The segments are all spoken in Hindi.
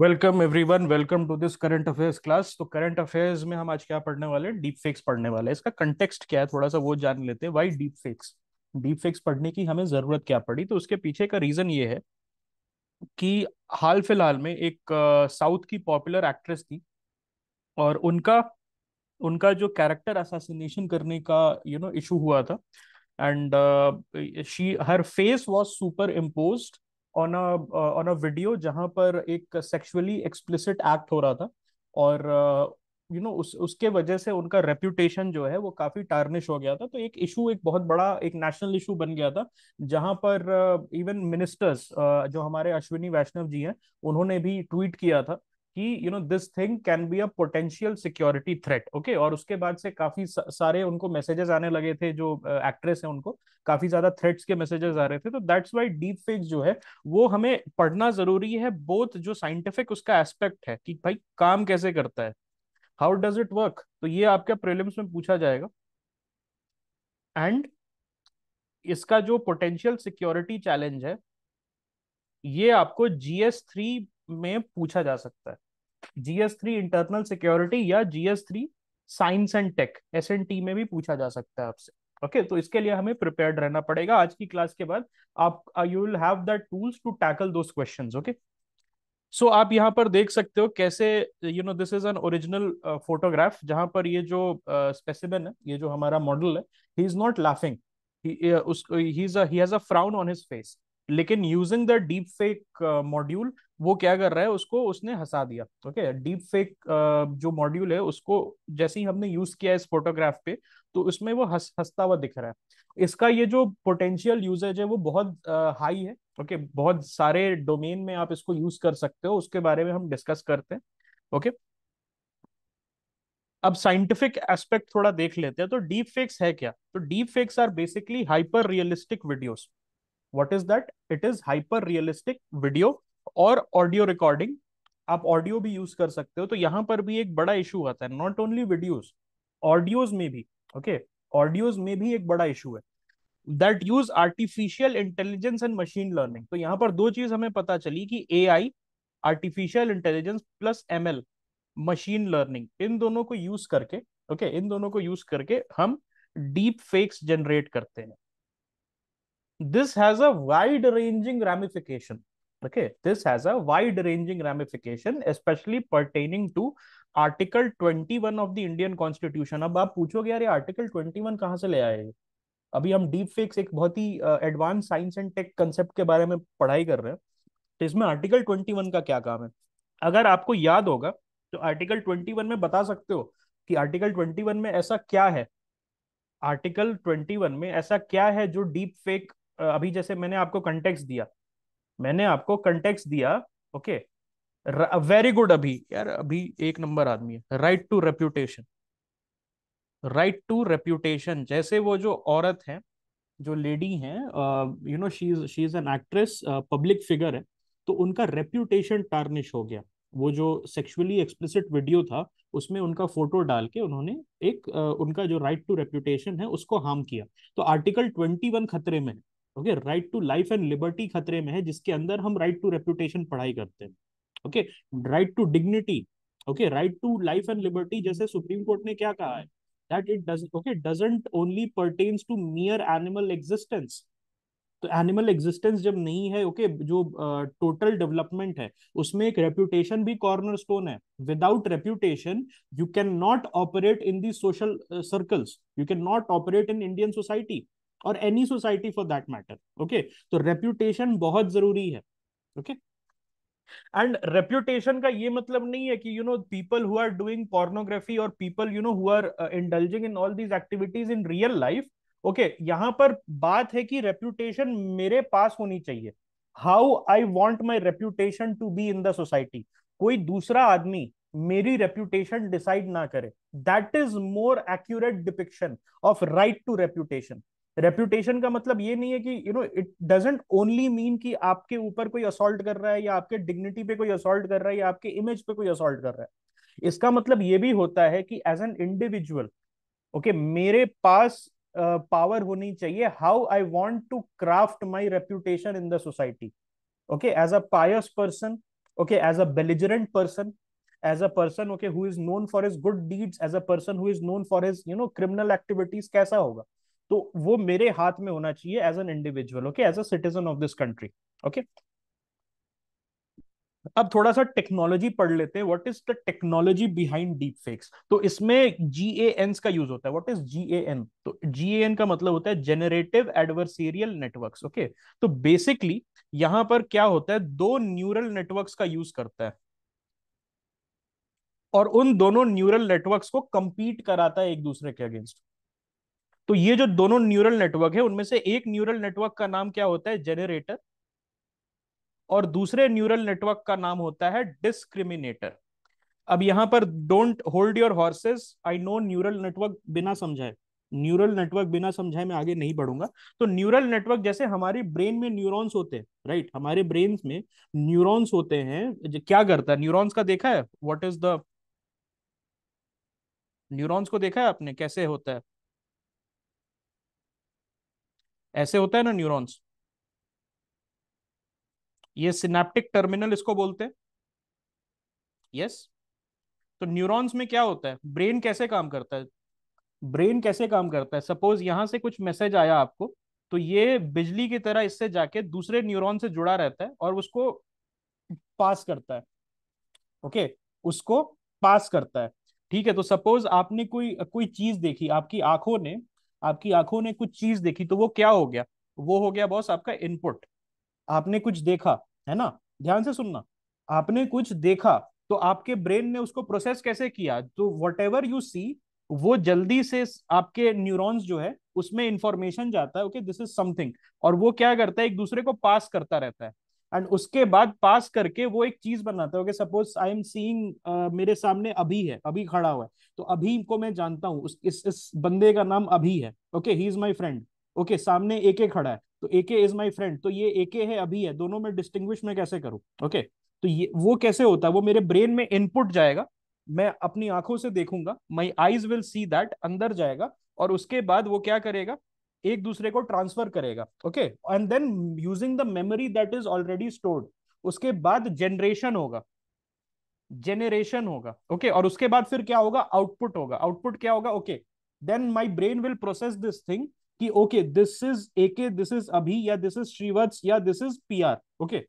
Welcome everyone welcome to this current affairs class तो करंट अफेयर्स में हम आज क्या पढ़ने वाले हैं डीप फेक्स पढ़ने वाले हैं इसका कंटेक्स्ट क्या है थोड़ा सा वो जान लेते हैं why deep fakes deep fakes पढ़ने की हमें जरूरत क्या पड़ी तो उसके पीछे का रीजन ये है कि हाल फिलहाल में एक साउथ की पॉपुलर एक्ट्रेस थी और उनका उनका जो कैरेक्टर असासिनेशन करने का यू नो इशू हुआ था and she her face was superimpose on a on a video जहां पर एक सेक्सुअली एक्सप्लिसिट एक्ट हो रहा था और यू uh, नो know, उस उसके वजह से उनका रेप्यूटेशन जो है वो काफी टार्निश हो गया था तो एक इशू एक बहुत बड़ा एक नेशनल इशू बन गया था जहां पर इवन uh, मिनिस्टर्स uh, जो हमारे अश्विनी वैष्णव जी हैं उन्होंने भी ट्वीट किया था कि you know this thing can be a potential security threat okay और उसके बाद से काफी सारे उनको मैसेजेस आने लगे थे जो एक्ट्रेस है उनको काफी ज्यादा थ्रेट्स के मैसेजेस आ रहे थे तो दैट्स वाई डीप फेक जो है वो हमें पढ़ना जरूरी है बोथ जो साइंटिफिक उसका एस्पेक्ट है कि भाई काम कैसे करता है हाउ डज इट वर्क तो ये आपके प्रिलिम्स में पूछा जाएगा एंड इसका जो पोटेंशियल सिक्योरिटी चैलेंज है ये आपको जीएस थ्री में पूछा जा सकता है जीएस थ्री इंटरनल सिक्योरिटी या GS three science and tech S N T में भी पूछा जा सकता है आपसे ओके तो इसके लिए हमें प्रिपेयर रहना पड़ेगा आज की क्लास के बाद आप you will have the tools to tackle those question okay so so, आप यहाँ पर देख सकते हो कैसे you know this is an original photograph जहां पर ये जो स्पेसिमेन uh, है ये जो हमारा मॉडल है he is not laughing he has a frown on his face लेकिन using the deep fake module वो क्या कर रहा है उसको उसने हंसा दिया ओके डीप फेक जो मॉड्यूल है उसको जैसे ही हमने यूज किया इस फोटोग्राफ पे तो उसमें वो हंस हंसता हुआ दिख रहा है इसका ये जो पोटेंशियल यूजेज है वो बहुत हाई है ओके बहुत सारे डोमेन में आप इसको यूज कर सकते हो उसके बारे में हम डिस्कस करते हैं ओके अब साइंटिफिक एस्पेक्ट थोड़ा देख लेते हैं तो डीप फेक्स है क्या तो deep fakes are basically hyper realistic videos what is that it is hyper realistic video और ऑडियो रिकॉर्डिंग आप ऑडियो भी यूज कर सकते हो तो यहाँ पर भी एक बड़ा इशू आता है नॉट ओनली वीडियोज ऑडियोज में भी ओके ऑडियोज में भी एक बड़ा इशू है that use artificial intelligence and machine learning तो यहाँ पर दो चीज हमें पता चली कि A I artificial intelligence plus M L machine learning इन दोनों को यूज करके ओके okay, इन दोनों को यूज करके हम डीप फेक्स जनरेट करते हैं this has a wide ranging ramification Okay, this has a wide ranging ramification, especially pertaining to article 21 of the Indian constitution अब आप पूछोगे yaar ye article 21 कहाँ से ले आए अभी हम डीप फिक्स एक बहुत ही advance science and tech concept के बारे में पढ़ाई कर रहे हैं तो इसमें आर्टिकल 21 का क्या काम है अगर आपको याद होगा तो आर्टिकल 21 में बता सकते हो कि आर्टिकल 21 में ऐसा क्या है आर्टिकल 21 में ऐसा क्या है जो डीप फेक अभी जैसे मैंने आपको कंटेक्स्ट दिया मैंने आपको कंटेक्स दिया ओके वेरी गुड अभी यार अभी एक नंबर आदमी है right to reputation right to reputation जैसे वो जो औरत है जो लेडी है you know she is she is an actress public figure है तो उनका रेप्यूटेशन टार्निश हो गया वो जो सेक्सुअली एक्सप्लिसिट वीडियो था उसमें उनका फोटो डाल के उन्होंने एक uh, उनका जो राइट टू रेप्यूटेशन है उसको हार्म किया तो आर्टिकल ट्वेंटी वन खतरे में okay right to life and liberty खतरे में है जिसके अंदर हम राइट टू रेपुटेशन पढ़ाई करते हैं okay right to dignity okay right to life and liberty जैसे सुप्रीम कोर्ट ने क्या कहा है that it okay doesn't only pertains to mere animal existence तो एनिमल एग्जिस्टेंस जब नहीं है ओके okay, जो टोटल uh, डेवलपमेंट है उसमें एक रेप्यूटेशन भी कॉर्नर स्टोन है without reputation you can not operate in the social circles you can not operate in Indian society और any society for that matter okay तो रेप्यूटेशन बहुत जरूरी है ओके एंड रेप्यूटेशन का ये मतलब नहीं है कि you know people who are doing pornography और people you know who are indulging in all these activities in real life okay यहां पर बात है कि रेप्यूटेशन मेरे पास होनी चाहिए how I want my reputation to be in the society कोई दूसरा आदमी मेरी रेप्यूटेशन डिसाइड ना करे that is more accurate depiction of right to reputation reputation का मतलब ये नहीं है कि you know it doesn't only mean कि आपके ऊपर कोई असोल्ट कर रहा है या आपके डिग्निटी पे कोई असोल्ट कर रहा है या आपके इमेज पे कोई असोल्ट कर रहा है इसका मतलब ये भी होता है कि एज एन इंडिविजुअल ओके मेरे पास पावर uh, होनी चाहिए how I want to craft my reputation in the society okay as a pious person okay as a belligerent person as a person okay who is known for his good deeds as a person who is known for his you know criminal activities कैसा होगा तो वो मेरे हाथ में होना चाहिए as an individual okay as a citizen of this country okay अब थोड़ा सा टेक्नोलॉजी पढ़ लेते हैं what is the technology behind deep fakes तो इसमें जी ए एन का यूज होता है what is G A N तो जी ए एन का मतलब होता है जेनरेटिव एडवर्सेरियल नेटवर्क्स ओके तो बेसिकली यहां पर क्या होता है दो न्यूरल नेटवर्क्स का यूज करता है और उन दोनों न्यूरल नेटवर्क्स को कंपीट कराता है एक दूसरे के अगेंस्ट तो ये जो दोनों न्यूरल नेटवर्क है उनमें से एक न्यूरल नेटवर्क का नाम क्या होता है जेनरेटर और दूसरे न्यूरल नेटवर्क का नाम होता है डिस्क्रिमिनेटर अब यहां पर don't hold your horses I know neural network बिना समझाए न्यूरल नेटवर्क बिना समझाए मैं आगे नहीं बढ़ूंगा तो न्यूरल नेटवर्क जैसे हमारी ब्रेन में न्यूरॉन्स होते हैं राइट हमारे ब्रेन में न्यूरॉन्स होते हैं क्या करता है न्यूरॉन्स का देखा है व्हाट इज द न्यूरॉन्स को देखा है आपने कैसे होता है ऐसे होता है ना न्यूरॉन्स ये सिनेप्टिक टर्मिनल इसको बोलते हैं यस yes? तो न्यूरॉन्स में क्या होता है ब्रेन कैसे काम करता है ब्रेन कैसे काम करता है सपोज यहां से कुछ मैसेज आया आपको तो ये बिजली की तरह इससे जाके दूसरे न्यूरॉन से जुड़ा रहता है और उसको पास करता है ओके okay? उसको पास करता है ठीक है तो सपोज आपने कोई कोई चीज देखी आपकी आंखों ने आपकी आंखों ने कुछ चीज देखी तो वो क्या हो गया वो हो गया बॉस आपका इनपुट आपने कुछ देखा है ना ध्यान से सुनना आपने कुछ देखा तो आपके ब्रेन ने उसको प्रोसेस कैसे किया तो वट एवर यू सी वो जल्दी से आपके न्यूरॉन्स जो है उसमें इंफॉर्मेशन जाता है ओके दिस इज समथिंग और वो क्या करता है एक दूसरे को पास करता रहता है एंड उसके बाद पास करके वो एक चीज बनाता है सपोज आई एम सीइंग मेरे सामने अभी है अभी खड़ा हुआ है तो अभी को मैं जानता हूँ इस इस बंदे का नाम अभी है okay he is my friend okay सामने एके खड़ा है तो एके इज माई फ्रेंड तो ये एके है अभी है दोनों में डिस्टिंग्विश मैं कैसे करूँ ओके okay? तो ये वो कैसे होता है वो मेरे ब्रेन में इनपुट जाएगा मैं अपनी आंखों से देखूंगा my eyes will see that अंदर जाएगा और उसके बाद वो क्या करेगा एक दूसरे को ट्रांसफर करेगा okay and then using the memory that is already stored उसके बाद जनरेशन होगा जेनरेशन होगा ओके okay? और उसके बाद फिर क्या होगा आउटपुट होगा आउटपुट क्या होगा okay then my brain will process this thing कि okay this is A K this is Abhi या दिस इज श्रीवत्स या this is P R okay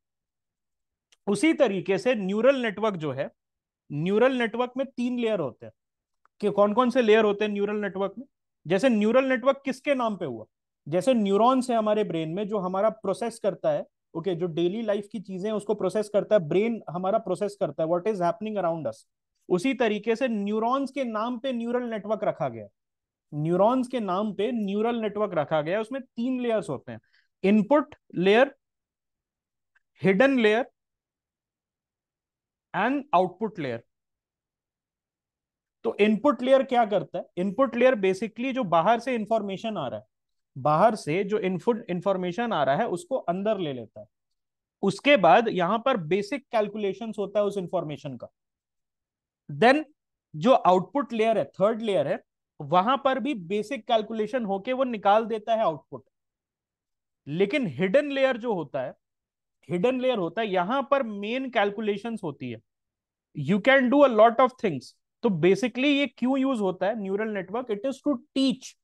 उसी तरीके से न्यूरल नेटवर्क जो है न्यूरल नेटवर्क में तीन लेयर होते हैं कि कौन कौन से लेयर होते हैं न्यूरल नेटवर्क में जैसे न्यूरल नेटवर्क किसके नाम पे हुआ जैसे न्यूरॉन्स है हमारे ब्रेन में जो हमारा प्रोसेस करता है ओके okay, जो डेली लाइफ की चीजें उसको प्रोसेस करता है ब्रेन हमारा प्रोसेस करता है what is happening around us उसी तरीके से न्यूरॉन्स के नाम पे न्यूरल नेटवर्क रखा गया न्यूरॉन्स के नाम पे न्यूरल नेटवर्क रखा गया उसमें तीन लेयर्स होते हैं input layer hidden layer and output layer तो इनपुट लेयर क्या करता है इनपुट लेयर बेसिकली जो बाहर से इंफॉर्मेशन आ रहा है बाहर से जो इनपुट इंफॉर्मेशन आ रहा है उसको अंदर ले लेता है उसके बाद यहां पर बेसिक कैलकुलेशन होता है उस इंफॉर्मेशन का देन जो आउटपुट लेयर है थर्ड लेयर है वहां पर भी बेसिक कैलकुलेशन होके वो निकाल देता है आउटपुट लेकिन हिडन लेयर जो होता है हिडन लेयर होता है यहां पर मेन कैलकुलेशंस होती है you can do a lot of things तो बेसिकली ये क्यों यूज होता है neural network it is to teach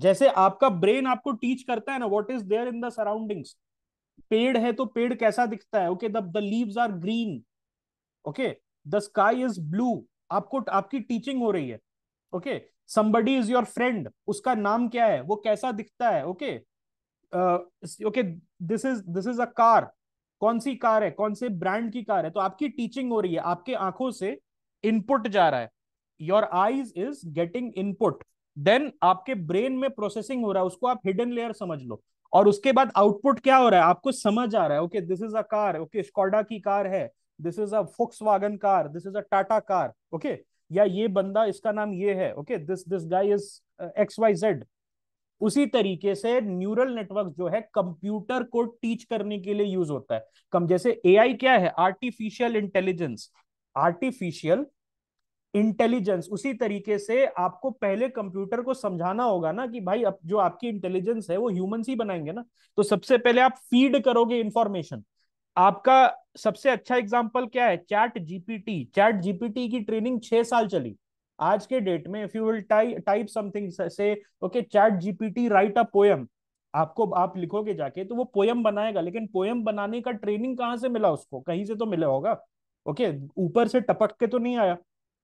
जैसे आपका ब्रेन आपको टीच करता है ना what is there in the surroundings पेड़ है तो पेड़ कैसा दिखता है okay the leaves are green okay the sky is blue आपको आपकी टीचिंग हो रही है okay somebody is your friend उसका नाम क्या है वो कैसा दिखता है okay okay this is this is a car कौन सी कार है कौन से ब्रांड की कार है तो आपकी टीचिंग हो रही है आपके आंखों से इनपुट जा रहा है your eyes is getting input then आपके ब्रेन में प्रोसेसिंग हो रहा है उसको आप हिडन लेयर समझ लो और उसके बाद आउटपुट क्या हो रहा है आपको समझ आ रहा है okay this is a car okay Skoda की कार है this is a Volkswagen car this is a Tata car okay या ये बंदा इसका नाम ये है okay this this guy is X Y Z उसी तरीके से न्यूरल नेटवर्क जो है कंप्यूटर को टीच करने के लिए यूज होता है कम जैसे एआई क्या है आर्टिफिशियल इंटेलिजेंस आर्टिफिशियल इंटेलिजेंस उसी तरीके से आपको पहले कंप्यूटर को समझाना होगा ना कि भाई अब जो आपकी इंटेलिजेंस है वो ह्यूमन ही बनाएंगे ना तो सबसे पहले आप फीड करोगे इंफॉर्मेशन आपका सबसे अच्छा एग्जाम्पल क्या है चैट जीपीटी चैट जीपीटी की ट्रेनिंग छह साल चली आज के डेट में if you will type something से okay chat GPT write a poem आपको आप लिखोगे जाके तो वो पोयम बनाएगा लेकिन पोयम बनाने का ट्रेनिंग कहां से मिला उसको कहीं से तो मिला होगा ओके ऊपर से टपक के तो नहीं आया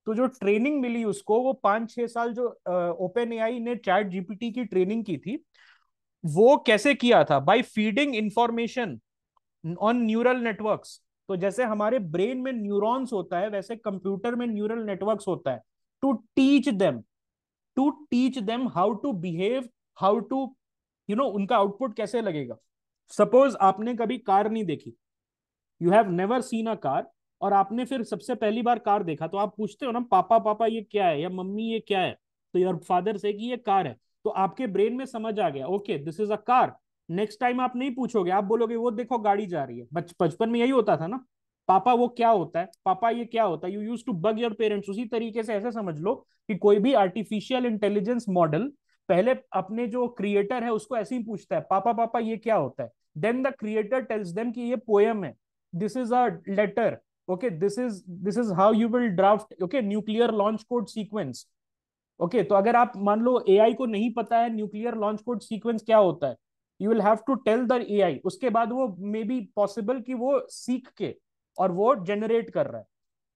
तो जो ट्रेनिंग मिली उसको वो पांच छह साल जो ओपन ए आई ने चैट जीपीटी की ट्रेनिंग की थी वो कैसे किया था by feeding information on neural networks तो जैसे हमारे ब्रेन में न्यूरॉन्स होता है वैसे कंप्यूटर में न्यूरल नेटवर्क्स होता है to teach them to teach them how to behave how to you know उनका आउटपुट कैसे लगेगा सपोज आपने कभी कार नहीं देखी you have never seen a car और आपने फिर सबसे पहली बार कार देखा तो आप पूछते हो ना पापा पापा ये क्या है या मम्मी ये क्या है तो योर फादर से कि ये कार है तो आपके ब्रेन में समझ आ गया okay this is a car next time आप नहीं पूछोगे आप बोलोगे वो देखो गाड़ी जा रही है बचपन में यही होता था ना पापा वो क्या होता है पापा ये क्या होता है you use to bug your parents उसी तरीके से ऐसे समझ लो कि कोई भी आर्टिफिशियल इंटेलिजेंस मॉडल पहले अपने जो क्रिएटर है उसको ऐसे ही पूछता है पापा पापा ये क्या होता है then the creator tells them कि ये पोयम है this is a letter okay this is this is how you will draft okay nuclear launch code sequence okay तो अगर आप मान लो एआई को नहीं पता है न्यूक्लियर लॉन्च कोड सीक्वेंस क्या होता है you will have to tell the AI उसके बाद वो मे बी पॉसिबल कि वो सीख के और वो जनरेट कर रहा है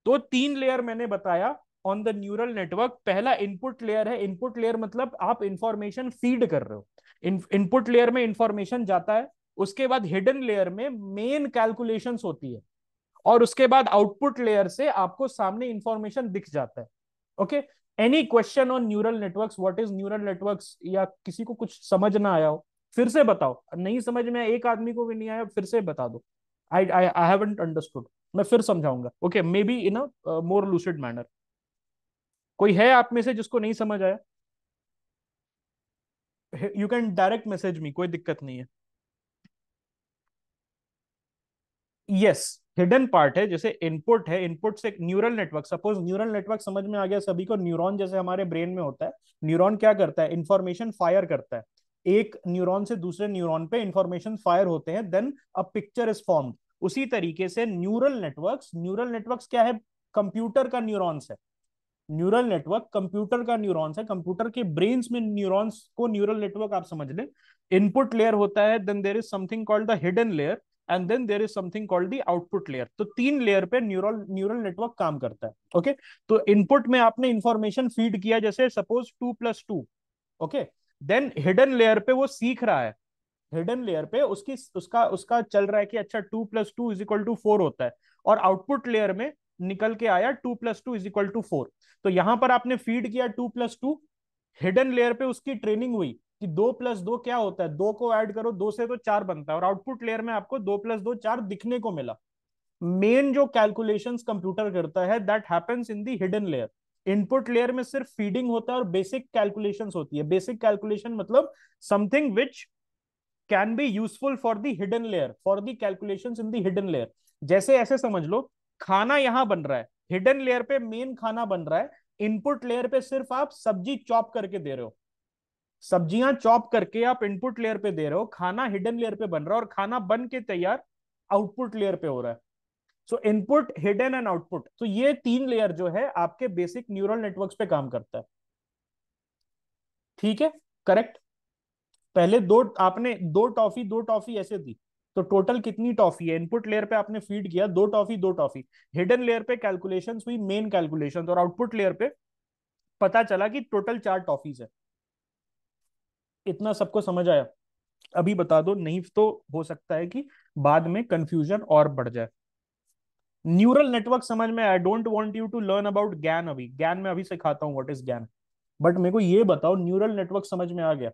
तो तीन लेयर मैंने बताया ऑन द न्यूरल नेटवर्क पहला इनपुट लेयर है इनपुट लेयर मतलब आप इंफॉर्मेशन फीड कर रहे हो इनपुट लेयर में इंफॉर्मेशन जाता है उसके बाद हिडन लेयर में मेन कैलकुलेशंस होती है और उसके बाद आउटपुट लेयर से आपको सामने इंफॉर्मेशन दिख जाता है okay any question on neural network what is neural network या किसी को कुछ समझ ना आया हो फिर से बताओ नहीं समझ में एक आदमी को भी नहीं आया फिर से बता दो आई आई आई हैवेंट अंडरस्टूड मैं फिर समझाऊंगा okay may be in a more lucid manner कोई है आप में से जिसको नहीं समझ आया you can direct message me कोई दिक्कत नहीं है यस हिडन पार्ट है जैसे इनपुट है इनपुट से neural network suppose neural network समझ में आ गया सभी को न्यूरॉन जैसे हमारे ब्रेन में होता है न्यूरॉन क्या करता है इंफॉर्मेशन फायर करता है एक न्यूरॉन से दूसरे न्यूरॉन पे इंफॉर्मेशन फायर होते हैं then a picture is form उसी तरीके से न्यूरल नेटवर्क न्यूरल नेटवर्क क्या है कंप्यूटर का न्यूरॉन्स है न्यूरल नेटवर्क कंप्यूटर का न्यूरॉन्स है कंप्यूटर के ब्रेन्स में न्यूरॉन्स को न्यूरल नेटवर्क आप समझ लें इनपुट लेयर होता है then there is something called the hidden layer and then there is something called the output layer तो तीन लेयर पे न्यूरल न्यूरल नेटवर्क काम करता है ओके okay? तो इनपुट में आपने इंफॉर्मेशन फीड किया जैसे suppose two plus two okay then hidden layer पे वो सीख रहा है हिडन लेयर पे उसकी उसका उसका चल रहा है कि अच्छा two plus two is equal to four होता है और आउटपुट लेयर में निकल के आया two plus two is equal to four तो यहां पर आपने फीड किया two plus two hidden layer पे उसकी ट्रेनिंग हुई कि दो प्लस दो क्या होता है दो को ऐड करो दो से तो चार बनता है और आउटपुट लेयर में आपको दो प्लस दो चार दिखने को मिला मेन जो कैलकुलेशन कंप्यूटर करता है that happens in the hidden layer input layer में सिर्फ फीडिंग होता है और बेसिक कैलकुलेशंस होती है बेसिक कैलकुलेशन मतलब something which can be useful for the hidden layer for the calculation in the hidden layer जैसे ऐसे समझ लो खाना यहां बन रहा है हिडन लेयर पे मेन खाना बन रहा है इनपुट लेयर पे सिर्फ आप सब्जी चॉप करके दे रहे हो सब्जियां चॉप करके आप इनपुट लेयर पे दे रहे हो खाना हिडन लेयर पे बन रहा है और खाना बन के तैयार आउटपुट लेयर पे हो रहा है so input hidden and output तो ये तीन लेयर जो है आपके बेसिक न्यूरल नेटवर्क पे काम करता है ठीक है करेक्ट पहले दो आपने दो टॉफी दो टॉफी ऐसे दी तो टोटल कितनी टॉफी है इनपुट लेयर पे आपने फीड किया दो टॉफी दो टॉफी हिडन लेयर पे कैलकुलेशंस हुई मेन कैलकुलेशंस और आउटपुट लेयर पे पता चला कि टोटल चार टॉफीज है इतना सबको समझ आया अभी बता दो नहीं तो हो सकता है कि बाद में कंफ्यूजन और बढ़ जाए न्यूरल नेटवर्क समझ में I don't want you to learn about GAN अभी ज्ञान में अभी सिखाता हूँ व्हाट इज ज्ञान बट मेरे को ये बताओ न्यूरल नेटवर्क समझ में आ गया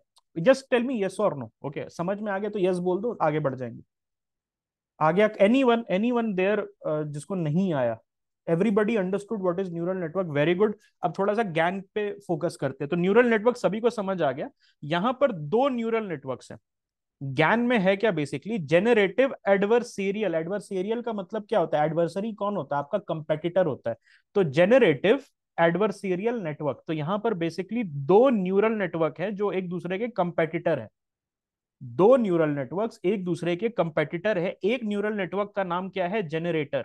जस्ट टेल मी यस और नो ओके समझ में आ गया तो यस yes बोल दो आगे बढ़ जाएंगे आ गया any one any one there जिसको नहीं आया everybody understood what is neural network very good अब थोड़ा सा ज्ञान पे फोकस करते हैं तो न्यूरल नेटवर्क सभी को समझ आ गया यहाँ पर दो न्यूरल नेटवर्क्स हैं ज्ञान में है क्या बेसिकली जेनरेटिव एडवर्सेरियल एडवर्सेरियल का मतलब क्या होता है एडवर्सरी कौन होता है आपका कंपेटिटर होता है तो जेनरेटिव एडवर्सेरियल नेटवर्क तो यहाँ पर बेसिकली दो न्यूरल नेटवर्क है जो एक दूसरे के कंपेटिटर है दो न्यूरल नेटवर्क्स एक दूसरे के कंपेटिटर है एक न्यूरल नेटवर्क का नाम क्या है जेनरेटर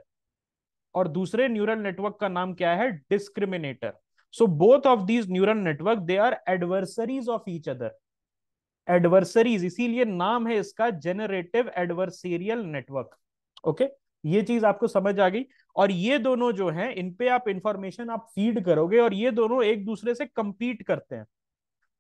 और दूसरे न्यूरल नेटवर्क का नाम क्या है discriminator so both of these neural network they are adversaries of each other adversaries इसीलिए नाम है इसका जेनरेटिव एडवर्सरियल नेटवर्क ओके ये चीज आपको समझ आ गई और ये दोनों जो है इनपे आप इंफॉर्मेशन आप फीड करोगे और ये दोनों एक दूसरे से कंपीट करते हैं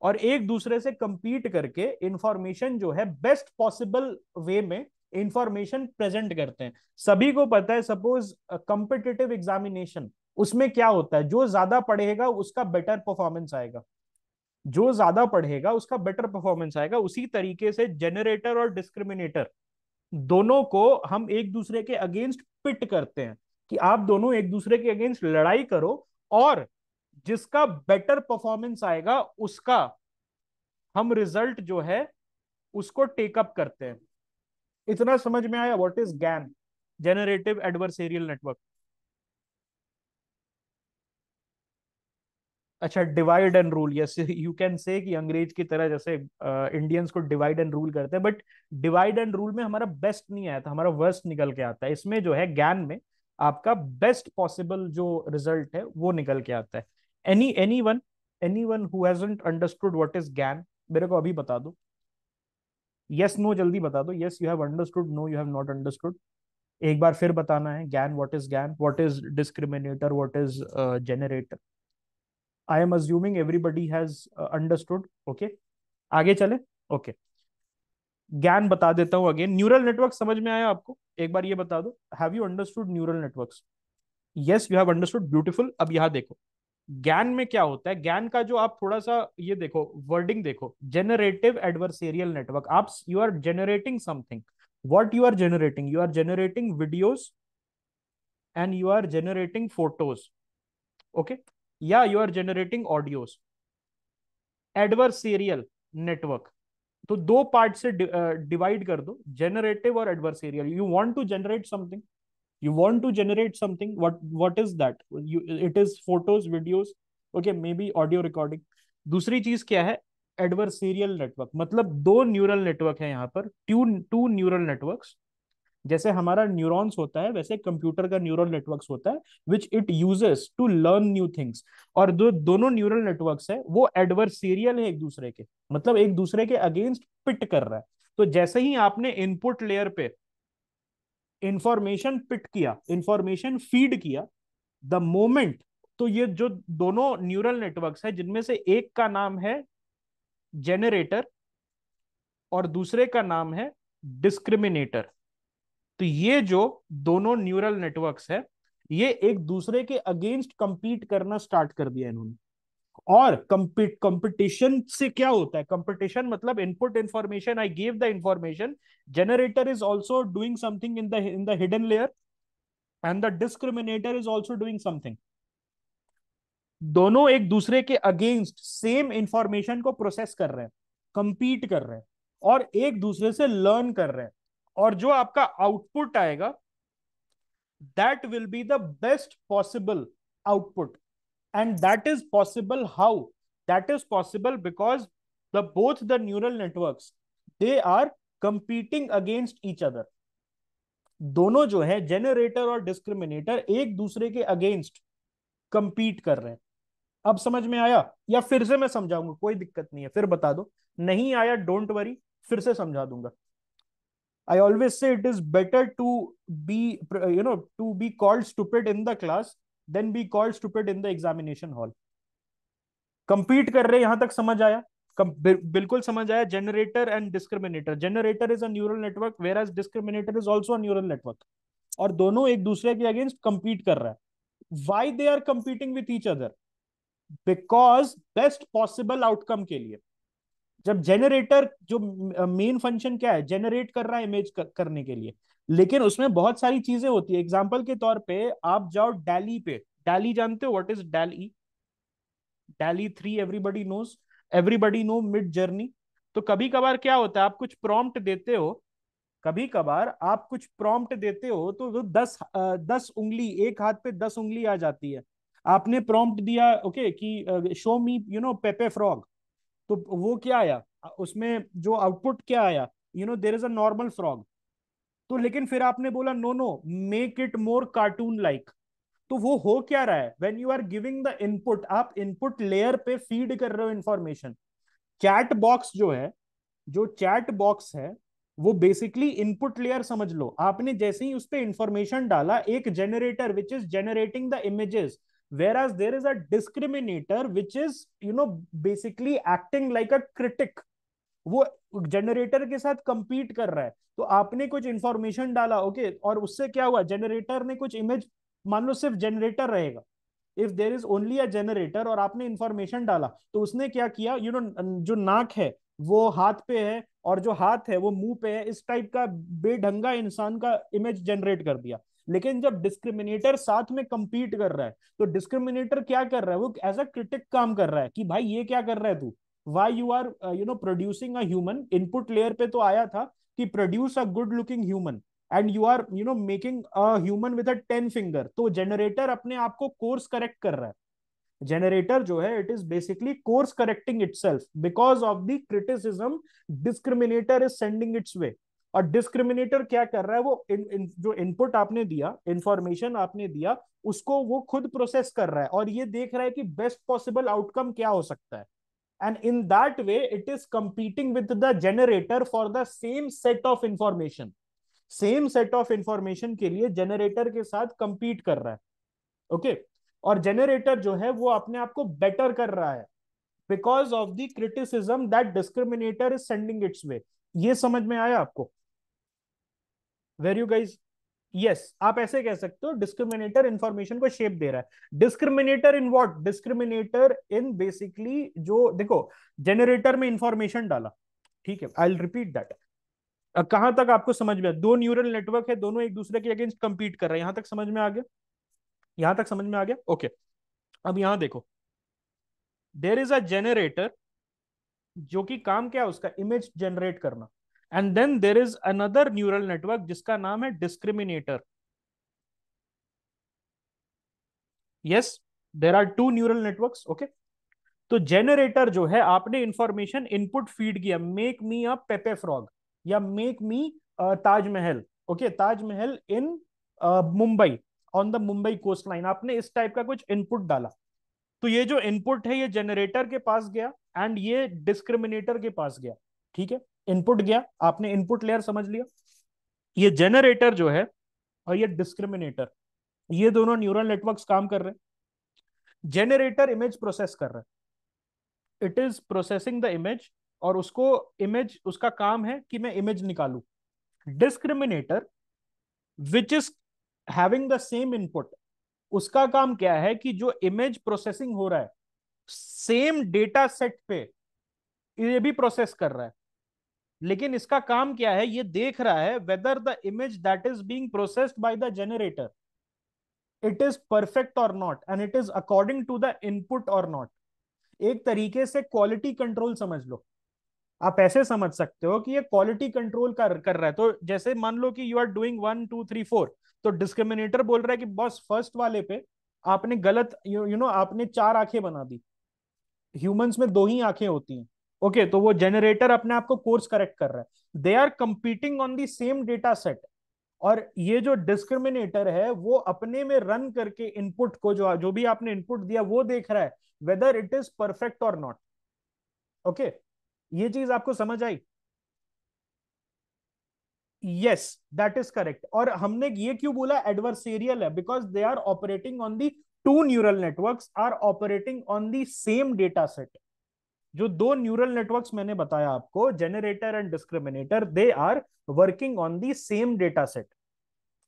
और एक दूसरे से कंपीट करके इंफॉर्मेशन जो है बेस्ट पॉसिबल वे में इंफॉर्मेशन प्रेजेंट करते हैं सभी को पता है सपोज कंपिटेटिव एग्जामिनेशन उसमें क्या होता है जो ज्यादा पढ़ेगा उसका बेटर परफॉर्मेंस आएगा जो ज्यादा पढ़ेगा उसका बेटर परफॉर्मेंस आएगा उसी तरीके से जनरेटर और डिस्क्रिमिनेटर दोनों को हम एक दूसरे के अगेंस्ट पिट करते हैं कि आप दोनों एक दूसरे के अगेंस्ट लड़ाई करो और जिसका बेटर परफॉर्मेंस आएगा उसका हम रिजल्ट जो है उसको टेकअप करते हैं इतना समझ में आया what is GAN generative adversarial network अच्छा divide and rule yes you can say कि अंग्रेज की तरह जैसे इंडियंस uh, को डिवाइड एंड रूल करते हैं बट डिवाइड एंड रूल में हमारा बेस्ट नहीं आया था हमारा वर्स्ट निकल के आता है इसमें जो है ज्ञान में आपका बेस्ट पॉसिबल जो रिजल्ट है वो निकल के आता है any any one any one who understood what is GAN मेरे को अभी बता दो यस नो जल्दी बता दो yes you have understood no you have not understood एक बार फिर बताना है GAN what is GAN what is discriminator what is generator I am assuming everybody has understood okay आगे चले ओके ज्ञान बता देता हूं अगेन न्यूरल नेटवर्क समझ में आया आपको एक बार ये बता दो have you understood neural network yes you have understood beautiful अब यहां देखो ज्ञान में क्या होता है ज्ञान का जो आप थोड़ा सा ये देखो वर्डिंग देखो जेनरेटिव एडवर्सेरियल नेटवर्क आप you are generating something what you are generating you are generating videos and you are generating photos okay या you are generating audios adversarial network तो दो पार्ट से डिवाइड कर दो जेनरेटिव और adversarial you want to generate something you want to generate something what what is that you it is photos videos okay maybe audio recording दूसरी चीज क्या है एडवर्सीरियल नेटवर्क मतलब दो न्यूरल नेटवर्क है यहाँ पर टू टू न्यूरल नेटवर्क्स जैसे हमारा न्यूरॉन्स होता है वैसे कंप्यूटर का न्यूरल नेटवर्क्स होता है which it uses to learn new things और दो दोनों न्यूरल नेटवर्क्स है वो एडवर्सीरियल है एक दूसरे के मतलब एक दूसरे के अगेंस्ट पिट कर रहा है तो जैसे ही आपने इनपुट लेयर पे इंफॉर्मेशन पिट किया इंफॉर्मेशन फीड किया द मोमेंट तो ये जो दोनों न्यूरल नेटवर्क्स है जिनमें से एक का नाम है जेनरेटर और दूसरे का नाम है डिस्क्रिमिनेटर तो ये जो दोनों न्यूरल नेटवर्क्स है ये एक दूसरे के अगेंस्ट कंपीट करना स्टार्ट कर दिया इन्होंने और कंपीट कंपटीशन से क्या होता है कंपटीशन मतलब input information I gave the information generator is also doing something in the in the hidden layer and the discriminator is also doing something दोनों एक दूसरे के अगेंस्ट सेम इंफॉर्मेशन को प्रोसेस कर रहे हैं कंपीट कर रहे हैं और एक दूसरे से लर्न कर रहे हैं और जो आपका आउटपुट आएगा that will be the best possible output and that is possible how that is possible because the both the neural networks they are competing against each other दोनों जो है जेनरेटर और डिस्क्रिमिनेटर एक दूसरे के अगेंस्ट कंपीट कर रहे हैं अब समझ में आया या फिर से मैं समझाऊंगा कोई दिक्कत नहीं है फिर बता दो नहीं आया डोंट वरी फिर से समझा दूंगा I always say it is better to be you know to be called stupid in the class than be called stupid in the examination hall compete कर रहे यहां तक समझ आया बिल्कुल समझ आया generator and discriminator generator is neural network whereas discriminator is also neural network और दोनों एक दूसरे के अगेंस्ट कंपीट कर रहा है why they are competing with each other because best possible outcome के लिए जब जनरेटर जो मेन फंक्शन क्या है जनरेट कर रहा है इमेज करने के लिए लेकिन उसमें बहुत सारी चीजें होती है एग्जाम्पल के तौर पे आप जाओ डेली पे डेली जानते हो what is DALL-E DALL-E three everybody knows everybody know Midjourney तो कभी कभार क्या होता है आप कुछ प्रॉम्प्ट देते हो कभी कभार आप कुछ प्रॉम्प्ट देते हो तो वो दस दस उंगली एक हाथ पे दस उंगली आ जाती है आपने प्रॉम्प्ट दिया ओके okay, कि show me you know Pepe frog तो वो क्या आया उसमें जो आउटपुट क्या आया you know there is a normal frog तो लेकिन फिर आपने बोला no no make it more cartoon like तो वो हो क्या रहा है when you are giving the input आप इनपुट लेयर पे फीड कर रहे हो इंफॉर्मेशन चैट बॉक्स जो है जो चैट बॉक्स है वो बेसिकली इनपुट लेयर समझ लो आपने जैसे ही उस पर इंफॉर्मेशन डाला एक generator which is generating the images whereas there is a discriminator which is you know basically acting like a critic वो जनरेटर के साथ कंपीट कर रहा है तो आपने कुछ इंफॉर्मेशन डाला ओके okay, और उससे क्या हुआ जनरेटर ने कुछ इमेज मान लो सिर्फ जनरेटर रहेगा if there is only a generator और आपने इंफॉर्मेशन डाला तो उसने क्या किया यू you नो know, जो नाक है वो हाथ पे है और जो हाथ है वो मुंह पे है इस टाइप का बेढंगा इंसान का इमेज जनरेट कर दिया लेकिन जब डिस्क्रिमिनेटर साथ में कंपीट कर रहा है तो डिस्क्रिमिनेटर क्या कर रहा है वो एज अ क्रिटिक काम कर रहा है कि भाई ये क्या कर रहा है तू why you are you know producing a human input layer पे तो आया था कि produce a good looking human and you are you know making a human with a ten finger तो जनरेटर अपने आप को कोर्स करेक्ट कर रहा है जेनरेटर जो है it is basically course correcting itself because of the criticism discriminator is sending its way और डिस्क्रिमिनेटर क्या कर रहा है वो इन, इन, जो इनपुट आपने दिया इंफॉर्मेशन आपने दिया उसको वो खुद प्रोसेस कर रहा है और ये देख रहा है कि बेस्ट पॉसिबल आउटकम क्या हो सकता है and in that way it is competing with the generator for the same set of information same set of information के लिए जनरेटर के साथ कंपीट कर रहा है ओके okay? और जनरेटर जो है वो अपने आप को बेटर कर रहा है because of the criticism that discriminator is sending its way ये समझ में आया आपको were you guys yes yes, आप ऐसे कह सकते हो डिस्क्रिमिनेटर इंफॉर्मेशन को शेप दे रहा है discriminator in what discriminator in basically जो देखो जनरेटर में इंफॉर्मेशन डाला ठीक है आई रिपीट दैट कहां तक आपको समझ में दो न्यूरल नेटवर्क है दोनों एक दूसरे के अगेंस्ट कंपीट कर रहे हैं यहां तक समझ में आ गया यहां तक समझ में आ गया ओके okay. अब यहां देखो देर इज अ जेनरेटर जो कि काम क्या है उसका इमेज जनरेट करना and then there is another neural network जिसका नाम है discriminator yes there are two neural network okay तो जेनरेटर जो है आपने इंफॉर्मेशन इनपुट फीड किया make me a Pepe frog या make me Taj Mahal okay Taj Mahal in Mumbai on the Mumbai coast line आपने इस टाइप का कुछ इनपुट डाला तो ये जो इनपुट है ये जनरेटर के पास गया एंड ये डिस्क्रिमिनेटर के पास गया ठीक है इनपुट गया आपने इनपुट लेयर समझ लिया ये जेनरेटर जो है और ये डिस्क्रिमिनेटर ये दोनों न्यूरल नेटवर्क्स काम कर रहे हैं जेनरेटर इमेज प्रोसेस कर रहे हैं it is processing the image और उसको इमेज उसका काम है कि मैं इमेज निकालू discriminator which is having the same input उसका काम क्या है कि जो इमेज प्रोसेसिंग हो रहा है सेम डेटा सेट पे ये भी प्रोसेस कर रहा है लेकिन इसका काम क्या है ये देख रहा है whether the image that is being processed by the generator it is perfect or not and it is according to the input or not एक तरीके से क्वालिटी कंट्रोल समझ लो आप ऐसे समझ सकते हो कि ये क्वालिटी कंट्रोल कर कर रहा है तो जैसे मान लो कि you are doing one two three four तो डिस्क्रिमिनेटर बोल रहा है कि बॉस फर्स्ट वाले पे आपने गलत यू you नो know, आपने चार आंखें बना दी ह्यूमंस में दो ही आंखें होती हैं ओके तो वो जनरेटर अपने आप को कोर्स करेक्ट कर रहा है they are competing on the same data set और ये जो डिस्क्रिमिनेटर है वो अपने में रन करके इनपुट को जो जो भी आपने इनपुट दिया वो देख रहा है whether it is perfect or not okay ये चीज आपको समझ आई यस दैट इज करेक्ट और हमने ये क्यों बोला एडवर्सेरियल है because they are operating on the two neural networks are operating on the same data set जो दो न्यूरल नेटवर्क्स मैंने बताया आपको generator and discriminator they are working on the same data set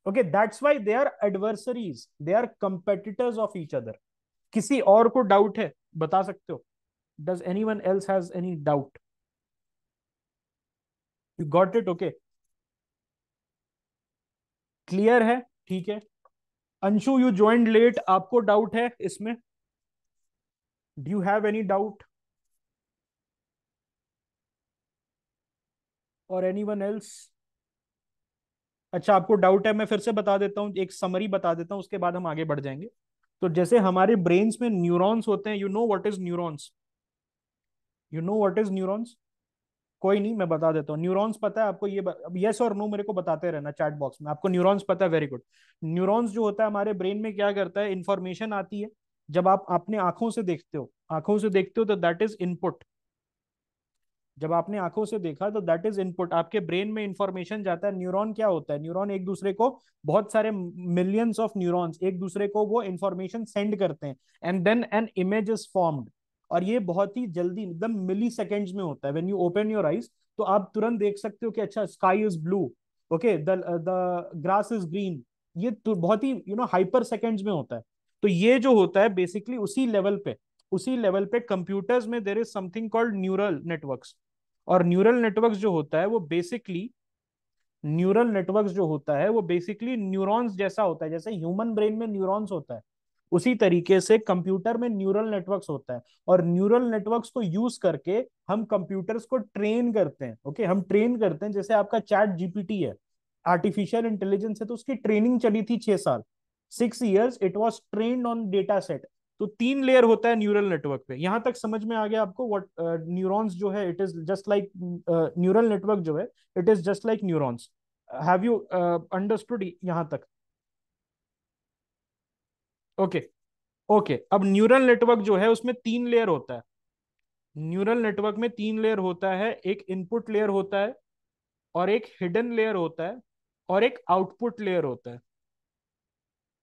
okay that's why they are adversaries they are competitors of each other किसी और को डाउट है बता सकते हो does anyone else has any doubt you got it okay clear है ठीक है अंशु यू ज्वाइंट लेट आपको डाउट है इसमें do you have any doubt or anyone else अच्छा आपको डाउट है मैं फिर से बता देता हूँ एक समरी बता देता हूँ उसके बाद हम आगे बढ़ जाएंगे तो जैसे हमारे ब्रेन्स में न्यूरॉन्स होते हैं you know what is neurons you know what is neurons कोई नहीं मैं बता देता हूँ न्यूरॉन्स पता है आपको ये अब यस और नो मेरे को बताते रहना चैट बॉक्स में आपको न्यूरॉन्स पता है वेरी गुड न्यूरॉन्स जो होता है हमारे ब्रेन में क्या करता है इन्फॉर्मेशन आती है जब आप अपने आंखों से देखते हो आंखों से देखते हो तो दैट इज इनपुट जब आपने आंखों से देखा तो दैट इज इनपुट आपके ब्रेन में इंफॉर्मेशन जाता है न्यूरॉन क्या होता है न्यूरॉन एक दूसरे को बहुत सारे मिलियंस ऑफ न्यूरॉन्स एक दूसरे को वो इंफॉर्मेशन सेंड करते हैं and then an image is formed और ये बहुत ही जल्दी एकदम मिली सेकेंड में होता है when you open your eyes तो आप तुरंत देख सकते हो कि अच्छा sky is blue okay the grass is green ये तो बहुत ही यू नो हाइपर सेकेंड्स में होता है तो ये जो होता है बेसिकली उसी लेवल पे उसी लेवल पे कंप्यूटर्स में there is something called neural networks और न्यूरल नेटवर्क जो होता है वो बेसिकली न्यूरल नेटवर्क जो होता है वो बेसिकली न्यूरॉन्स जैसा होता है जैसे ह्यूमन ब्रेन में न्यूरॉन्स होता है उसी तरीके से कंप्यूटर में न्यूरल नेटवर्क्स होता है और न्यूरल नेटवर्क्स को यूज करके हम कंप्यूटर्स को ट्रेन करते हैं ओके हम ट्रेन करते हैं जैसे आपका चैट जीपीटी है आर्टिफिशियल इंटेलिजेंस है तो उसकी ट्रेनिंग चली थी छह साल six years it was train on data set तो तीन लेयर होता है न्यूरल नेटवर्क पे यहां तक समझ में आ गया आपको व्हाट न्यूरॉन्स uh, जो है it is just like neural network जो है it is just like neurons have you understood यहां तक ओके okay. Okay okay. अब न्यूरल नेटवर्क जो है उसमें तीन लेयर होता है न्यूरल नेटवर्क में तीन लेयर होता है एक इनपुट लेयर होता है और एक हिडन लेयर होता है और एक आउटपुट लेयर होता है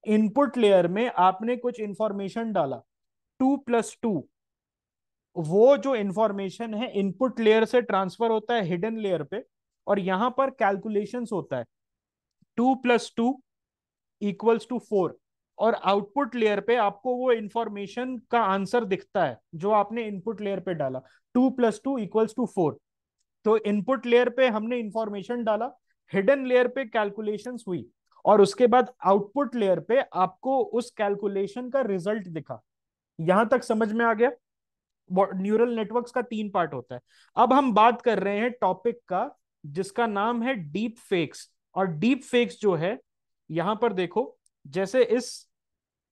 इनपुट लेयर में आपने कुछ इंफॉर्मेशन डाला टू प्लस टू वो जो इंफॉर्मेशन है इनपुट लेयर से ट्रांसफर होता है हिडन लेयर पे और यहां पर कैलकुलेशन होता है two plus two equals to four और आउटपुट लेयर पे आपको वो इंफॉर्मेशन का आंसर दिखता है जो आपने इनपुट लेयर पे डाला two plus two equals to four तो इनपुट लेयर पे हमने इंफॉर्मेशन डाला हिडन लेयर पे कैलकुलेशंस हुई और उसके बाद आउटपुट लेयर पे आपको उस कैलकुलेशन का रिजल्ट दिखा यहां तक समझ में आ गया न्यूरल नेटवर्क्स का तीन पार्ट होता है अब हम बात कर रहे हैं टॉपिक का जिसका नाम है डीप फेक्स और डीप फेक्स जो है यहां पर देखो जैसे इस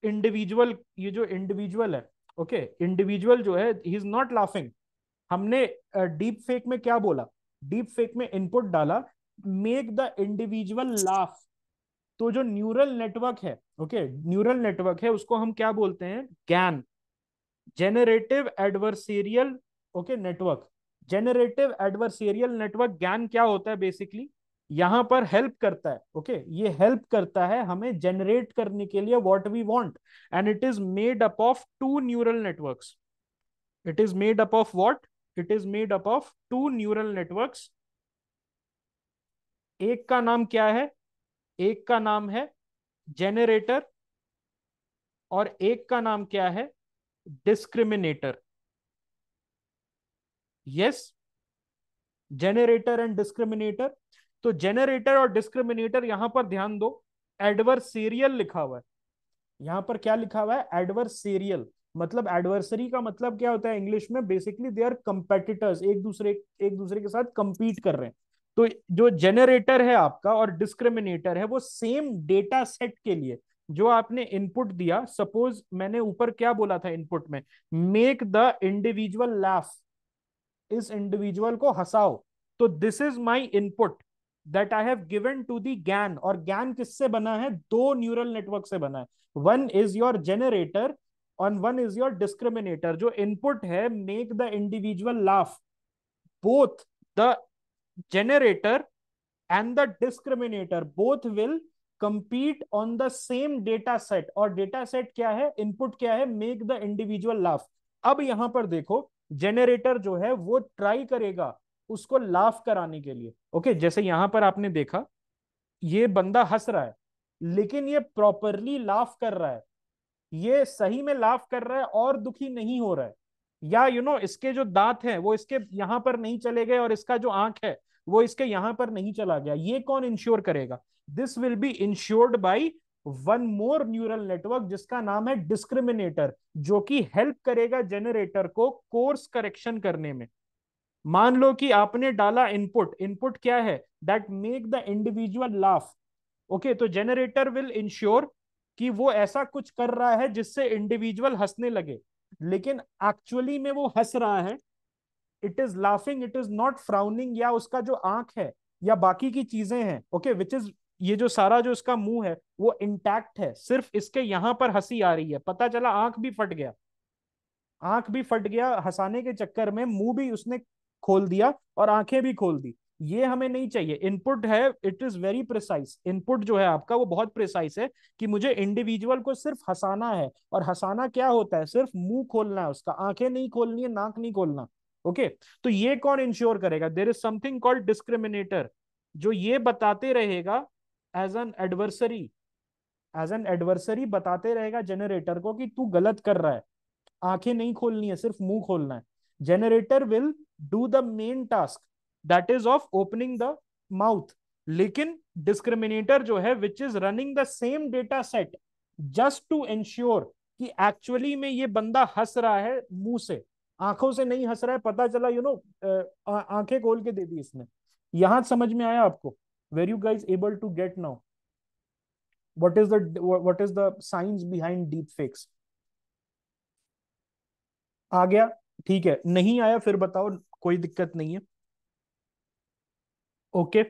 इंडिविजुअल ये जो इंडिविजुअल है ओके okay, इंडिविजुअल जो है ही इज नॉट लाफिंग हमने डीप फेक में क्या बोला डीप फेक में इनपुट डाला मेक द इंडिविजुअल लाफ तो जो न्यूरल नेटवर्क है ओके न्यूरल नेटवर्क है उसको हम क्या बोलते हैं GAN generative adversarial okay network generative adversarial network GAN क्या होता है बेसिकली यहां पर हेल्प करता है ओके okay? ये हेल्प करता है हमें जनरेट करने के लिए what we want and it is made up of two neural networks it is made up of what it is made up of two neural networks एक का नाम क्या है एक का नाम है जेनरेटर और एक का नाम क्या है discriminator yes generator and discriminator तो जेनरेटर और डिस्क्रिमिनेटर यहां पर ध्यान दो एडवर्सेरियल लिखा हुआ है यहां पर क्या लिखा हुआ है एडवर्सेरियल मतलब एडवर्सरी का मतलब क्या होता है इंग्लिश में बेसिकली दे आर कंपेटिटर्स एक दूसरे एक दूसरे के साथ कंपीट कर रहे हैं तो जो जनरेटर है आपका और डिस्क्रिमिनेटर है वो सेम डेटा सेट के लिए जो आपने इनपुट दिया सपोज मैंने ऊपर क्या बोला था इनपुट में मेक द इंडिविजुअल लाफ इस इंडिविजुअल को हंसाओ तो this is my input that I have given to the GAN और ज्ञान किससे बना है दो न्यूरल नेटवर्क से बना है वन इज योर जेनरेटर और वन इज योर डिस्क्रिमिनेटर जो इनपुट है make the individual laugh both the generator and the discriminator both will compete on the same data set और data set क्या है input क्या है make the individual laugh अब यहां पर देखो generator जो है वो try करेगा उसको लाफ कराने के लिए ओके okay, जैसे यहां पर आपने देखा ये बंदा हंस रहा है लेकिन ये प्रॉपरली लाफ कर रहा है ये सही में लाफ कर रहा है और दुखी नहीं हो रहा है या यू you नो know, इसके जो दांत हैं वो इसके यहां पर नहीं चले गए और इसका जो आंख है वो इसके यहां पर नहीं चला गया ये कौन इंश्योर करेगा this will be ensured by one more neural network जिसका नाम है डिस्क्रिमिनेटर जो कि हेल्प करेगा जेनरेटर को कोर्स करेक्शन करने में मान लो कि आपने डाला इनपुट इनपुट क्या है that make the individual laugh okay तो जनरेटर विल इंश्योर कि वो ऐसा कुछ कर रहा है जिससे इंडिविजुअल हंसने लगे लेकिन एक्चुअली में वो हंस रहा है it is laughing it is not frowning या उसका जो आंख है या बाकी की चीजें हैं ओके विच इज ये जो सारा जो इसका मुंह है वो इंटैक्ट है सिर्फ इसके यहां पर हंसी आ रही है पता चला आंख भी फट गया आंख भी फट गया हंसाने के चक्कर में मुंह भी उसने खोल दिया और आंखें भी खोल दी ये हमें नहीं चाहिए इनपुट है it is very precise input जो है आपका वो बहुत प्रिसाइज है कि मुझे इंडिविजुअल को सिर्फ हंसाना है और हंसाना क्या होता है सिर्फ मुंह खोलना है उसका आंखें नहीं खोलनी है नाक नहीं खोलना ओके तो ये कौन इंश्योर करेगा there is something called discriminator जो ये बताते रहेगा as an adversary as an adversary बताते रहेगा जनरेटर को कि तू गलत कर रहा है आंखें नहीं खोलनी है सिर्फ मुंह खोलना है generator will do the main task that is of opening the mouth लेकिन डिस्क्रिमिनेटर जो है which is running the same data set just to ensure कि एक्चुअली में ये बंदा हंस रहा है मुंह से आंखों से नहीं हंस रहा है पता चला यू नो आंखें खोल के दे दी इसने यहां समझ में आया आपको were you guys able to get now what is that is the science behind deep deep आ गया ठीक है नहीं आया फिर बताओ कोई दिक्कत नहीं है ओके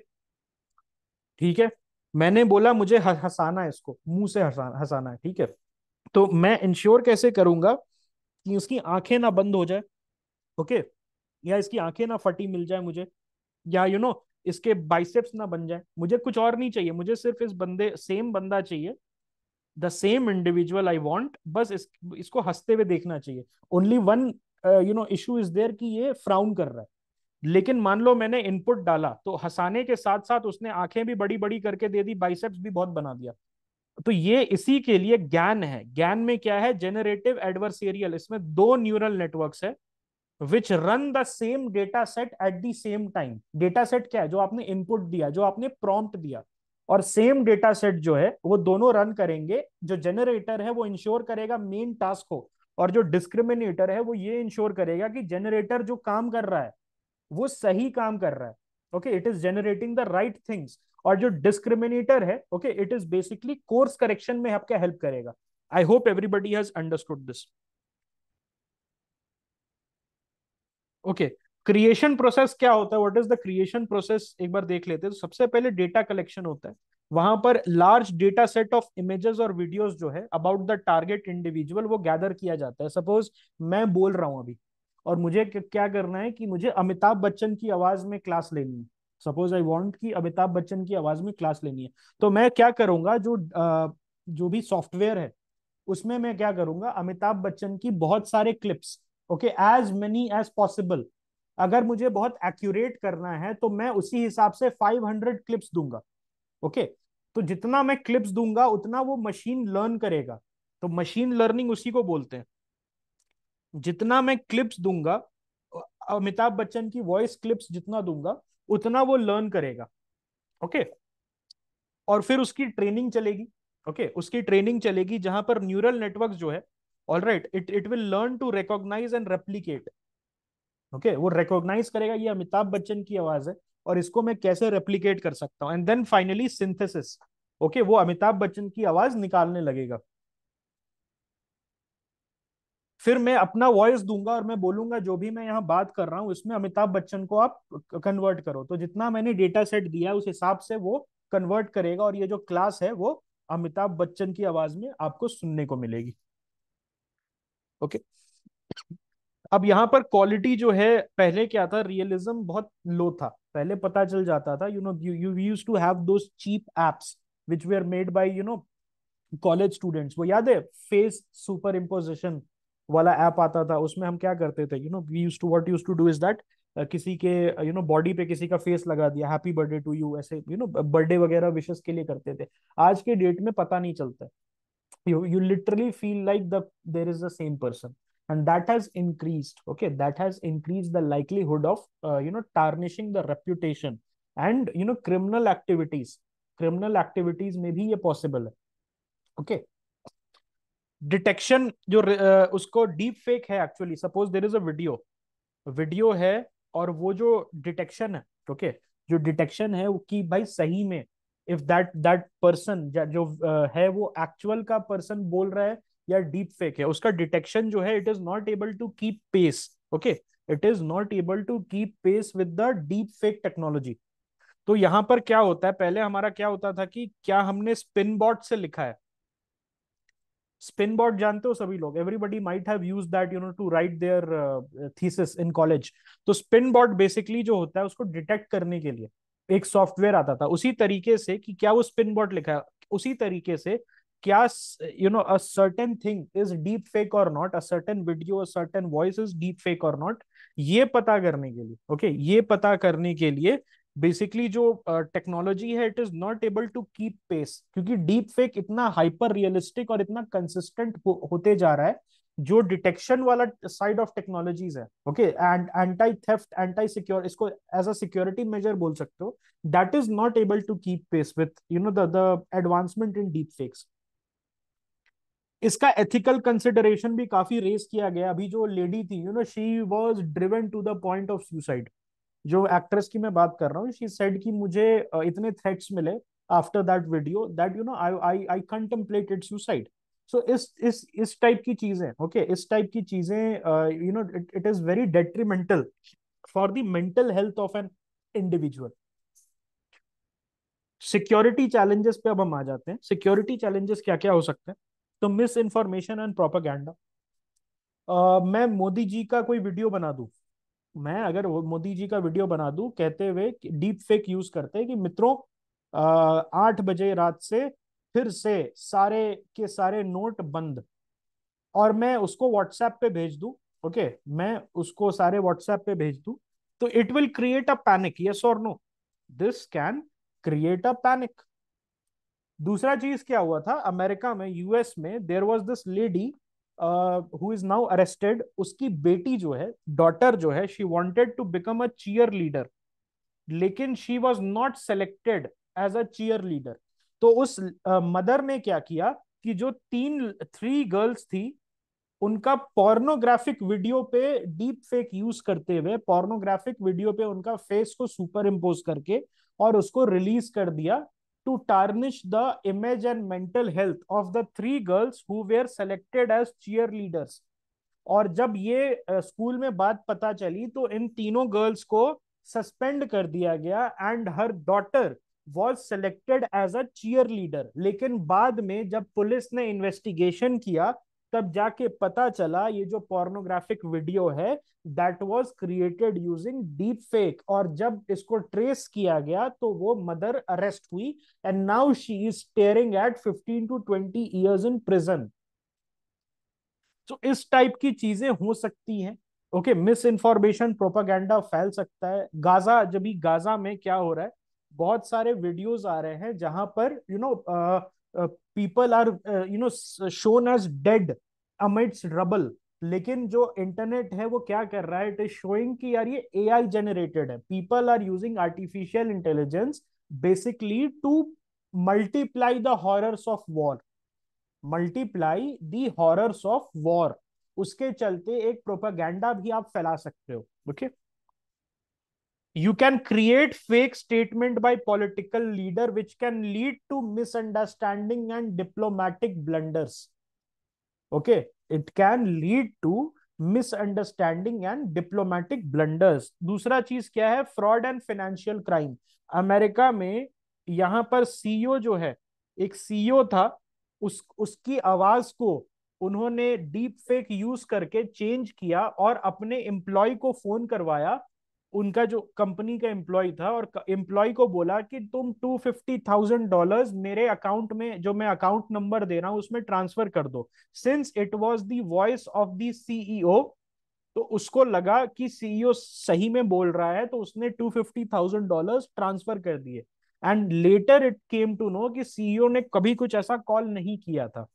ठीक है मैंने बोला मुझे हंसाना है इसको मुंह से हंसाना है ठीक है तो मैं इंश्योर कैसे करूंगा कि उसकी आंखें ना बंद हो जाए ओके या इसकी आंखें ना फटी मिल जाए मुझे या यू you नो know, इसके बाइसेप्स ना बन जाए मुझे कुछ और नहीं चाहिए मुझे सिर्फ इस बंदे सेम बंदा चाहिए the same individual I want बस इस, इसको हंसते हुए देखना चाहिए only one you know issue is there कि ये फ्राउन कर रहा है लेकिन मान लो मैंने इनपुट डाला तो हंसाने के साथ साथ उसने आंखें भी बड़ी बड़ी करके दे दी बाइसेप्स भी बहुत बना दिया तो ये इसी के लिए ज्ञान है ज्ञान में क्या है जेनरेटिव एडवर्सियल इसमें दो न्यूरल नेटवर्क्स है which run the same data set at the same time data set क्या है जो आपने इनपुट दिया जो आपने प्रॉम्प्ट दिया और सेम डेटा सेट जो है वो दोनों रन करेंगे जो जनरेटर है वो इंश्योर करेगा मेन टास्क को और जो डिस्क्रिमिनेटर है वो ये इंश्योर करेगा कि जनरेटर जो काम कर रहा है वो सही काम कर रहा है okay it is generating the right things और जो डिस्क्रिमिनेटर है okay it is basically course correction में आपका हेल्प करेगा I hope everybody has understood this okay creation process क्या होता है what is the creation process एक बार देख लेते हैं तो सबसे पहले डेटा कलेक्शन होता है वहां पर large data set of images और वीडियोस जो है अबाउट द टारगेट इंडिविजुअल वो गैदर किया जाता है सपोज मैं बोल रहा हूं अभी और मुझे क्या करना है कि मुझे अमिताभ बच्चन की आवाज में क्लास लेनी है सपोज आई वॉन्ट की अमिताभ बच्चन की आवाज में क्लास लेनी है तो मैं क्या करूंगा जो जो भी सॉफ्टवेयर है उसमें मैं क्या करूंगा अमिताभ बच्चन की बहुत सारे clips okay as many as possible अगर मुझे बहुत एक्यूरेट करना है तो मैं उसी हिसाब से 500 क्लिप्स दूंगा ओके okay? तो जितना मैं क्लिप्स दूंगा उतना वो मशीन लर्न करेगा तो मशीन लर्निंग उसी को बोलते हैं जितना मैं क्लिप्स दूंगा अमिताभ बच्चन की वॉइस क्लिप्स जितना दूंगा उतना वो लर्न करेगा ओके okay? और फिर उसकी ट्रेनिंग चलेगी ओके okay? उसकी ट्रेनिंग चलेगी जहां पर न्यूरल नेटवर्क जो है all right it it will learn to recognize and replicate okay वो रिकॉग्नाइज करेगा ये अमिताभ बच्चन की आवाज है और इसको मैं कैसे रेप्लीकेट कर सकता हूँ and then finally synthesis okay वो अमिताभ बच्चन की आवाज निकालने लगेगा फिर मैं अपना वॉइस दूंगा और मैं बोलूंगा जो भी मैं यहाँ बात कर रहा हूँ इसमें अमिताभ बच्चन को आप कन्वर्ट करो तो जितना मैंने डेटा सेट दिया उस हिसाब से वो कन्वर्ट करेगा और ये जो क्लास है वो अमिताभ बच्चन की आवाज में आपको सुनने को मिलेगी ओके okay. अब यहाँ पर क्वालिटी जो है पहले क्या था रियलिज्म बहुत लो था पहले पता चल जाता था you know you use to have two cheap apps which we are made by you know college students वो याद है फेस सुपर इम्पोजिशन वाला ऐप आता था उसमें हम क्या करते थे you know we use to what use to do is that किसी के यू नो बॉडी पे किसी का फेस लगा दिया हैप्पी बर्थडे टू यू ऐसे यू नो बर्थडे वगैरह विशेष के लिए करते थे आज के डेट में पता नहीं चलता you you literally feel like the there is the same person and that has increase okay that has increase the likelihood of you know tarnishing the reputation and you know criminal activities criminal activities में भी ये पॉसिबल है ओके okay? डिटेक्शन जो उसको डीप फेक है actually suppose there is a video video है और वो जो डिटेक्शन है ओके okay, जो डिटेक्शन है वो कि भाई सही में इफ दैट दैट पर्सन जो है वो एक्चुअल का पर्सन बोल रहा है या डीप फेक है उसका डिटेक्शन जो है it is not able to keep pace okay it is not able to keep pace with the deep fake technology तो यहाँ पर क्या होता है पहले हमारा क्या होता था कि क्या हमने स्पिन बॉट से लिखा है स्पिन bot जानते हो सभी लोग everybody might have used that you know to write their thesis in college तो स्पिन bot बेसिकली जो होता है उसको डिटेक्ट करने के लिए एक सॉफ्टवेयर आता था उसी तरीके से कि क्या वो स्पिन बॉट लिखा है उसी तरीके से क्या you know a certain thing is deep fake or not a certain video a certain voice is deep fake or not ये पता करने के लिए ओके okay? ये पता करने के लिए बेसिकली जो टेक्नोलॉजी uh, है it is not able to keep pace क्योंकि डीप फेक इतना हाइपर रियलिस्टिक और इतना कंसिस्टेंट हो, होते जा रहा है जो डिटेक्शन वाला साइड ऑफ टेक्नोलॉजीज है okay and anti theft anti secure इसको एज अ सिक्योरिटी मेजर बोल सकते हो that is not able to keep pace with you know the advancement in deep fakes इसका एथिकल कंसिडरेशन भी काफी रेस किया गया अभी जो लेडी थी you know she was driven to the point of suicide जो एक्ट्रेस की मैं बात कर रहा हूँ शी सेड कि मुझे इतने थ्रेट्स मिले after that video that you know I I I contemplated suicide so इस इस इस टाइप की चीजें ओके okay? इस टाइप की चीजें you know it is very detrimental for the mental health of an individual security challenges पे अब हम आ जाते हैं सिक्योरिटी चैलेंजेस क्या क्या हो सकते हैं तो मिस इन्फॉर्मेशन एंड प्रोपागैंडा मैं मोदी जी का कोई वीडियो बना दूं मैं अगर मोदी जी का वीडियो बना दूं कहते हुए डीप फेक यूज करते हैं कि मित्रों आठ बजे रात से फिर से सारे के सारे नोट बंद और मैं उसको व्हाट्सएप पे भेज दू ओके मैं उसको सारे व्हाट्सएप पे भेज दू तो it will create a panic yes और no this can create a panic दूसरा चीज क्या हुआ था अमेरिका में यूएस में there was this lady who is now arrested उसकी बेटी जो है डॉटर जो है she wanted to become a cheerleader लेकिन she was not selected as a cheerleader तो उस मदर uh, ने क्या किया कि जो तीन थ्री गर्ल्स थी उनका पोर्नोग्राफिक वीडियो पे डीप फेक यूज करते हुए पोर्नोग्राफिक वीडियो पे उनका फेस को सुपर इम्पोज करके और उसको रिलीज कर दिया to tarnish the image and mental health of the three girls who were selected as cheerleaders और जब ये स्कूल में बात पता चली तो इन तीनों गर्ल्स को सस्पेंड कर दिया गया and her daughter was selected as a cheerleader लेकिन बाद में जब पुलिस ने इन्वेस्टिगेशन किया तब जाके पता चला ये जो पोर्नोग्राफिक वीडियो है that was created using deep fake और जब इसको ट्रेस किया गया तो वो मदर अरेस्ट हुई and now she is staring at 15 to 20 years in prison तो इस टाइप की चीजें हो सकती हैं ओके मिस इन्फॉर्मेशन प्रोपागेंडा फैल सकता है गाजा जब ही गाजा में क्या हो रहा है बहुत सारे वीडियोज आ रहे हैं जहां पर you you know know, people are you know shown as dead amidst rubble लेकिन जो इंटरनेट है वो क्या कर रहा है इट इज शोइंग कि यार ये एआई जनरेटेड है people are using artificial intelligence basically to multiply the horrors of war multiply the horrors of war उसके चलते एक प्रोपागैंडा भी आप फैला सकते हो okay okay? Create fake statement by statement leader which can lead to misunderstanding and diplomatic diplomatic okay it can lead to mis misunderstanding and diplomatic blunders दूसरा चीज क्या है fraud and financial crime America में यहां पर सीईओ e जो है एक सीईओ e था उस उसकी आवाज को उन्होंने डीप फेक यूज करके चेंज किया और अपने एम्प्लॉय को फोन करवाया उनका जो कंपनी का एम्प्लॉय था और एम्प्लॉय को बोला कि तुम टू फिफ्टी थाउजेंड डॉलर मेरे अकाउंट में जो मैं अकाउंट नंबर दे रहा हूँ उसमें ट्रांसफर कर दो since it was the voice of the CEO तो उसको लगा कि सीईओ e सही में बोल रहा है तो उसने two fifty thousand dollar transfer कर दिए and later it came to know कि सीईओ e ने कभी कुछ ऐसा कॉल नहीं किया था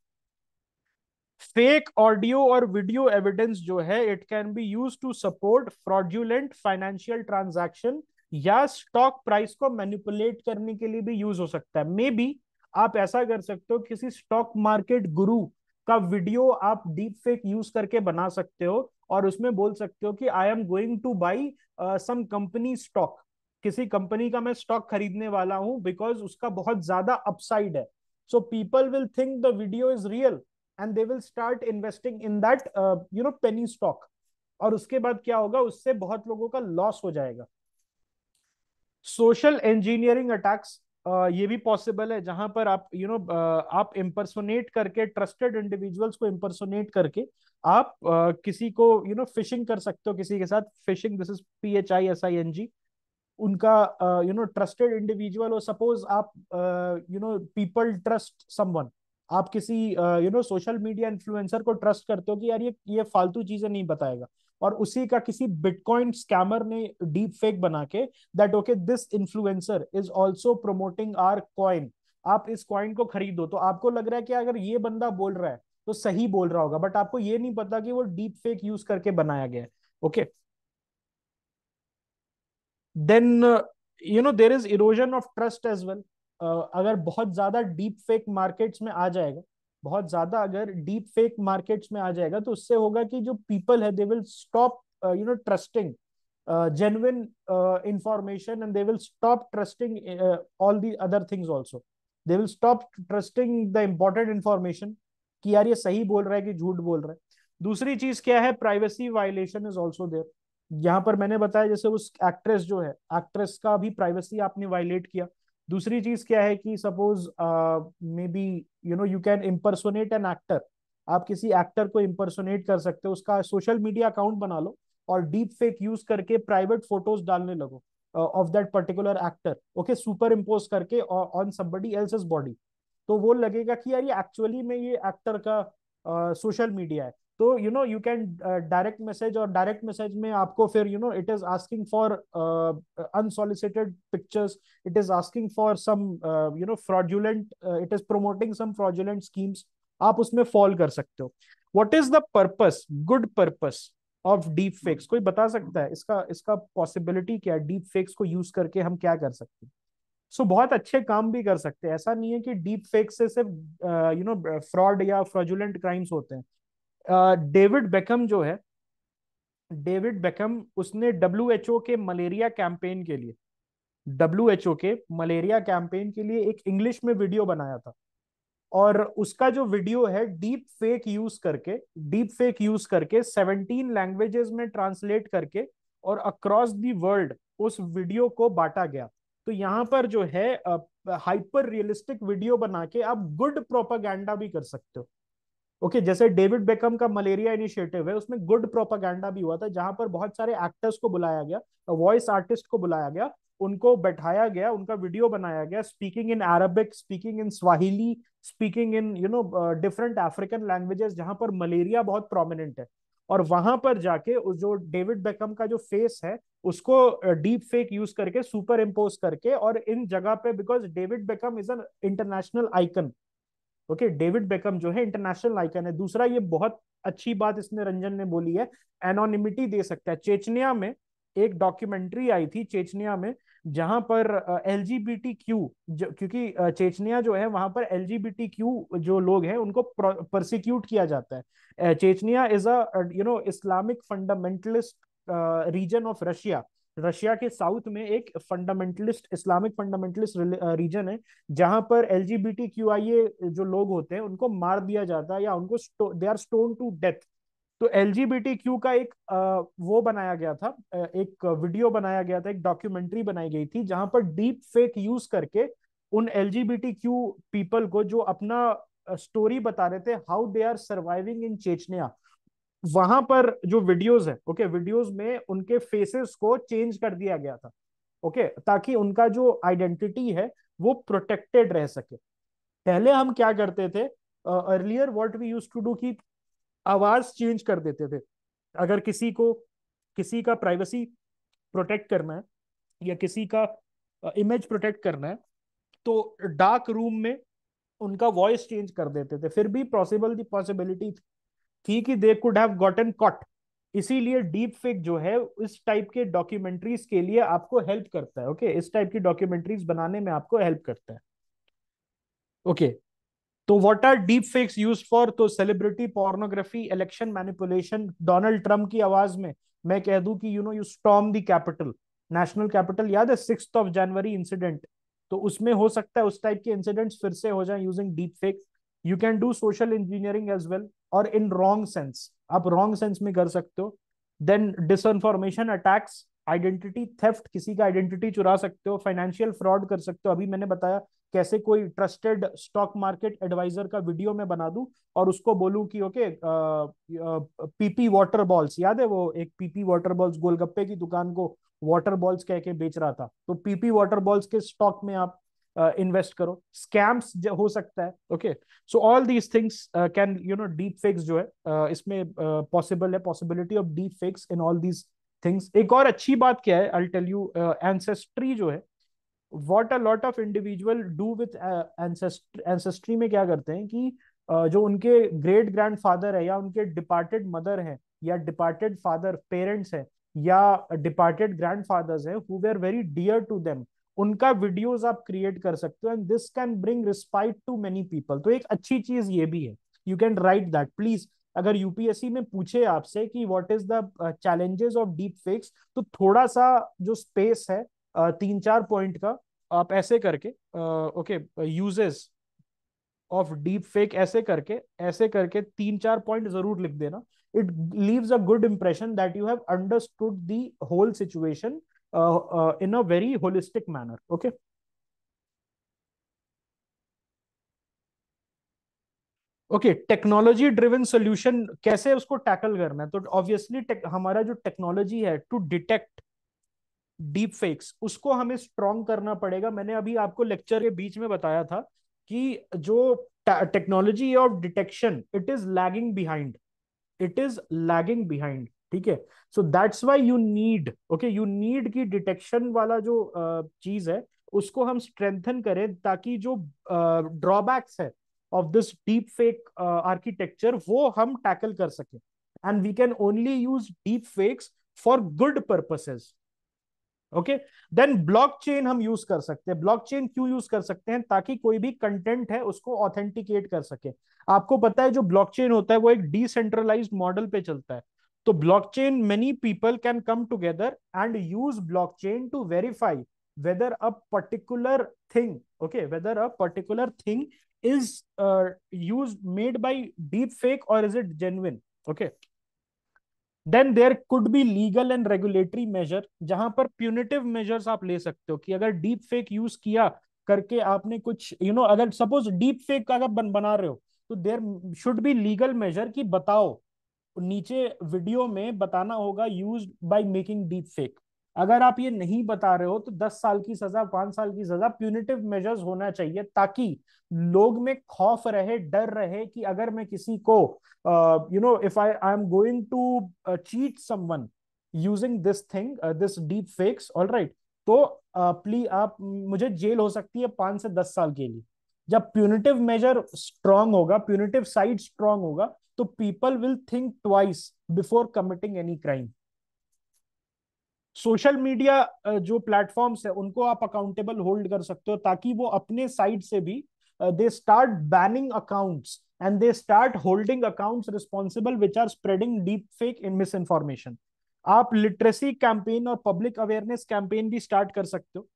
फेक ऑडियो और वीडियो एविडेंस जो है it can be use to support fraudulent financial transaction या स्टॉक प्राइस को मैनिपुलेट करने के लिए भी यूज हो सकता है मे बी आप ऐसा कर सकते हो किसी स्टॉक मार्केट गुरु का वीडियो आप डीप फेक यूज करके बना सकते हो और उसमें बोल सकते हो कि I am going to buy some company stock किसी कंपनी का मैं स्टॉक खरीदने वाला हूं बिकॉज उसका बहुत ज्यादा अपसाइड है so people will think the video is real and they will start investing in that you know penny stock और उसके बाद क्या होगा उससे बहुत लोगों का लॉस हो जाएगा सोशल इंजीनियरिंग अटैक्स ये भी पॉसिबल है जहां पर आप you you know know, uh, आप इम्पर्सोनेट करके ट्रस्टेड इंडिविजुअल्स को इम्पर्सोनेट करके आप uh, किसी को यू नो फिशिंग कर सकते हो किसी के साथ phishing this is P H I S I N G उनका यू नो ट्रस्टेड इंडिविजुअल हो सपोज आप you know people trust someone आप किसी you know social media influencer को ट्रस्ट करते हो कि यार ये ये फालतू चीजें नहीं बताएगा और उसी का किसी बिटकॉइन स्कैमर ने डीप फेक बना के that okay this influencer is also promoting our coin आप इस कॉइन को खरीदो तो आपको लग रहा है कि अगर ये बंदा बोल रहा है तो सही बोल रहा होगा बट आपको ये नहीं पता कि वो डीप फेक यूज करके बनाया गया है okay then you know there is erosion of trust as well अगर बहुत ज्यादा डीप फेक मार्केट्स में आ जाएगा बहुत ज्यादा अगर डीप फेक मार्केट्स में आ जाएगा तो उससे होगा कि जो पीपल है they will stop you know trusting genuine information and they will stop trusting all the other things also they will stop trusting the important information कि यार ये सही बोल रहा है कि झूठ बोल रहा है दूसरी चीज क्या है privacy violation is also there यहाँ पर मैंने बताया जैसे उस एक्ट्रेस जो है एक्ट्रेस का भी प्राइवेसी आपने वायलेट किया दूसरी चीज क्या है कि suppose may be you know you can impersonate an actor आप किसी एक्टर को इम्पर्सोनेट कर सकते हो उसका सोशल मीडिया अकाउंट बना लो और डीप फेक यूज करके प्राइवेट फोटोज डालने लगो of that particular actor okay superimpose करके ऑन समबडी एल्स बॉडी तो वो लगेगा कि यार ये एक्चुअली में ये एक्टर का सोशल uh, मीडिया है तो you know you can direct message और डायरेक्ट मैसेज में आपको फिर you know it is asking for unsolicited pictures it is asking for some you know fraudulent it is promoting some fraudulent schemes आप उसमें फॉल कर सकते हो what is the purpose good purpose of deep fakes कोई बता सकता है इसका इसका पॉसिबिलिटी क्या है डीप फेक्स को यूज करके हम क्या कर सकते हैं सो so, बहुत अच्छे काम भी कर सकते हैं ऐसा नहीं है कि डीप फेक से सिर्फ यू नो फ्रॉड या फ्रॉजुलेंट क्राइम्स होते हैं डेविड बेकम जो है डेविड बेकम उसने डब्ल्यू के मलेरिया कैंपेन के लिए डब्ल्यू के मलेरिया कैंपेन के लिए एक इंग्लिश में वीडियो बनाया था और उसका जो वीडियो है डीप फेक यूज करके डीप फेक यूज करके 17 लैंग्वेजेस में ट्रांसलेट करके और अक्रॉस दी वर्ल्ड उस वीडियो को बांटा गया तो यहाँ पर जो है हाइपर रियलिस्टिक वीडियो बना के आप गुड प्रोपागैंडा भी कर सकते हो ओके okay, जैसे डेविड बेकम का मलेरिया इनिशिएटिव है उसमें गुड प्रोपागैंडा भी हुआ था जहां पर बहुत सारे एक्टर्स को बुलाया गया वॉइस आर्टिस्ट को बुलाया गया उनको बैठाया गया उनका वीडियो बनाया गया speaking in Arabic speaking in Swahili speaking in you know different African languages जहां पर मलेरिया बहुत प्रोमिनेंट है और वहां पर जाके उस जो डेविड बेकम का जो फेस है उसको डीप फेक यूज करके सुपर इम्पोज करके और इन जगह पे because David Beckham is an international icon okay David Beckham जो है इंटरनेशनल आइकन है दूसरा ये बहुत अच्छी बात इसने रंजन ने बोली है एनोनिमिटी दे सकता है चेचनिया में एक डॉक्यूमेंट्री आई थी चेचनिया में जहां पर L G B T Q क्योंकि चेचनिया जो है वहां पर L G B T Q जो लोग हैं उनको प्रोसिक्यूट किया जाता है Chechnya is a you know Islamic fundamentalist region of Russia Russia के साउथ में एक फंडामेंटलिस्ट इस्लामिक फंडामेंटलिस्ट रीजन है जहां पर एल जो लोग होते हैं उनको मार दिया जाता है या उनको they are stone to death तो एल का एक वो बनाया गया था एक वीडियो बनाया गया था एक डॉक्यूमेंट्री बनाई गई थी जहां पर डीप फेक यूज करके उन एल पीपल को जो अपना स्टोरी बता रहे थे how they are surviving in Chechnya वहां पर जो वीडियोस है ओके वीडियोस में उनके फेसेस को चेंज कर दिया गया था ओके ताकि उनका जो आइडेंटिटी है वो प्रोटेक्टेड रह सके पहले हम क्या करते थे earlier what we use to do की आवाज चेंज कर देते थे अगर किसी को किसी का प्राइवेसी प्रोटेक्ट करना है या किसी का इमेज uh, प्रोटेक्ट करना है तो डार्क रूम में उनका वॉइस चेंज कर देते थे फिर भी पॉसिबल दी पॉसिबिलिटी थी थी कि they could have gotten caught इसीलिए डीप फेक जो है इस टाइप के डॉक्यूमेंट्रीज के लिए आपको हेल्प करता है ओके okay? इस टाइप की डॉक्यूमेंट्रीज बनाने में आपको हेल्प करता है ओके okay. तो what are deep fakes use for तो celebrity pornography election manipulation Donald Trump की आवाज में मैं कह दूं कि you know you storm the capital national capital याद है सिक्स ऑफ जनवरी इंसिडेंट तो उसमें हो सकता है उस टाइप के इंसिडेंट्स फिर से हो जाए using deep fake you can do social engineering as well और इन रॉन्ग सेंस आप रॉन्ग सेंस में कर सकते हो then disinformation attacks identity theft किसी का आइडेंटिटी चुरा सकते हो फाइनेंशियल फ्रॉड कर सकते हो अभी मैंने बताया कैसे कोई ट्रस्टेड स्टॉक मार्केट एडवाइजर का वीडियो मैं बना दूं और उसको बोलूं कि ओके पीपी वाटर बॉल्स याद है वो एक पीपी वाटर बॉल्स गोलगप्पे की दुकान को वाटर बॉल्स कह के बेच रहा था तो पीपी वाटर बॉल्स के स्टॉक में आप इन्वेस्ट uh, करो स्कैम्स हो सकता है okay so all these things can you know deepfakes जो है uh, इसमें पॉसिबल uh, है possibility of deepfakes in all these things एक और अच्छी बात क्या है आई टेल यू एंसेस्ट्री जो है what a lot of individual do with ancestry में क्या करते हैं कि uh, जो उनके ग्रेट ग्रैंड फादर है या उनके डिपार्टेड मदर है या डिपार्टेड फादर पेरेंट्स हैं या डिपार्टेड ग्रैंड फादर्स हैं who were very dear to them उनका वीडियोस आप क्रिएट कर सकते हो and this can bring respite to many people तो एक अच्छी चीज ये भी है you can write that please अगर यूपीएससी में पूछे आपसे कि what is the challenges of deep fakes तो थोड़ा सा जो स्पेस है uh, तीन चार पॉइंट का आप ऐसे करके okay uses of deep fake ऐसे करके ऐसे करके तीन चार पॉइंट जरूर लिख देना it leaves a good impression that you have understood the whole situation uh, uh, in a very holistic manner. Okay. Okay technology driven solution कैसे उसको टैकल करना है तो ऑब्वियसली हमारा जो टेक्नोलॉजी है टू डिटेक्ट डीप फेक्स उसको हमें स्ट्रॉन्ग करना पड़ेगा मैंने अभी आपको लेक्चर के बीच में बताया था कि जो technology of detection it is lagging behind it is lagging behind ठीक है so that's why you need okay you need की डिटेक्शन वाला जो चीज है उसको हम स्ट्रेंथन करें ताकि जो ड्रॉबैक्स है of this deep fake architecture वो हम टैकल कर सकें and we can only use deep fakes for good purposes okay then blockchain हम यूज कर सकते हैं ब्लॉकचेन क्यों यूज कर सकते हैं ताकि कोई भी कंटेंट है उसको ऑथेंटिकेट कर सके आपको पता है जो ब्लॉकचेन होता है वो एक डिसेंट्रलाइज मॉडल पे चलता है तो chain many people can come together and use block chain to verify whether a particular thing okay whether a particular thing is use made by deep fake और is it genuine okay then there could be legal and regulatory measure जहां पर प्यूनेटिव मेजर्स आप ले सकते हो कि अगर डीप फेक यूज किया करके आपने कुछ यू you नो know, अगर सपोज डीप फेक अगर बन बना रहे हो तो there should be legal measure की बताओ नीचे वीडियो में बताना होगा use by making deep fake अगर आप ये नहीं बता रहे हो तो 10 साल की सजा पांच साल की सजा प्यूनिटिव मेजर्स होना चाहिए ताकि लोग में खौफ रहे डर रहे कि अगर मैं किसी को you know if I I am going to cheat someone using this thing this deep fakes all right तो प्लीज आप मुझे जेल हो सकती है पांच से दस साल के लिए जब प्यूनिटिव मेजर स्ट्रांग होगा प्यूनिटिव साइड स्ट्रांग होगा तो people will think twice before committing any crime social media जो प्लेटफॉर्म्स है उनको आप अकाउंटेबल होल्ड कर सकते हो ताकि वो अपने साइड से भी they start banning accounts and they start holding accounts responsible which are spreading deep fake in misinformation आप लिटरेसी कैंपेन और पब्लिक अवेयरनेस कैंपेन भी स्टार्ट कर सकते हो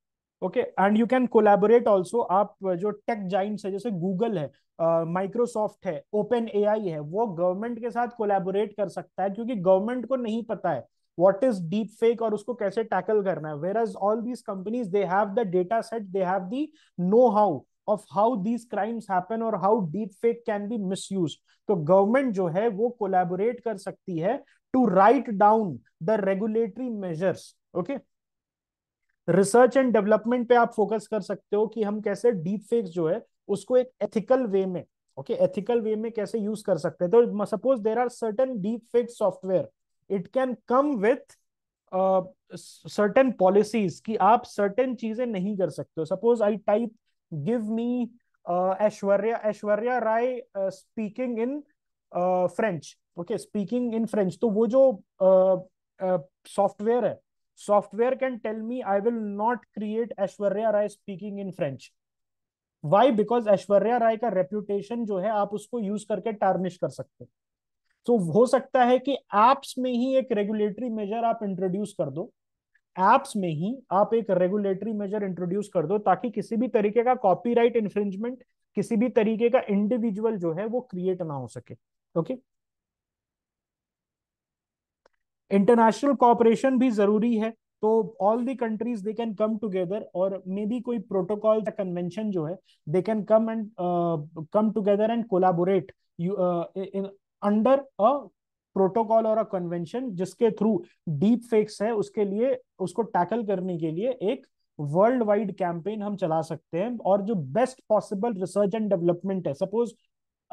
okay and you can collaborate also आप जो टेक जाइंट्स है जैसे गूगल है माइक्रोसॉफ्ट uh, है ओपन एआई है वो गवर्नमेंट के साथ कोलैबोरेट कर सकता है क्योंकि गवर्नमेंट को नहीं पता है व्हाट इज डीप फेक और उसको कैसे टैकल करना है whereas all these companies they have the data set they have the know how of how these crimes happen और how deep fake can be mis तो गवर्नमेंट जो है वो कोलैबोरेट कर सकती है to write down the regulatory measures okay research and development पे आप फोकस कर सकते हो कि हम कैसे डीप फेक्स जो है उसको एक एथिकल वे में ओके एथिकल वे में कैसे यूज कर सकते हैं तो suppose there are certain deep fakes software it can come with certain policies कि आप सर्टन चीजें नहीं कर सकते हो suppose I type give me Aishwarya Aishwarya Rai speaking in French okay speaking in French तो वो जो सॉफ्टवेयर uh, uh, है software can tell me i will not create ashwarya rai speaking in french why because ashwarya rai ka reputation jo hai aap usko use karke tarnish kar sakte so ho sakta hai ki apps mein hi ek regulatory measure aap introduce kar do apps mein hi aap ek regulatory measure introduce kar do taki kisi bhi tarike ka copyright infringement copyright infringement किसी भी तरीके का इंडिविजुअल जो है वो क्रिएट ना हो सके ओके okay? इंटरनेशनल कॉपरेशन भी जरूरी है तो all the countries they can come together और मे बी कोई प्रोटोकॉल या कन्वेंशन जो है they can come and come together and collaborate under a protocol और अ कन्वेंशन जिसके थ्रू डीप फेक्स है उसके लिए उसको टैकल करने के लिए एक वर्ल्ड वाइड कैंपेन हम चला सकते हैं और जो best possible research and development है सपोज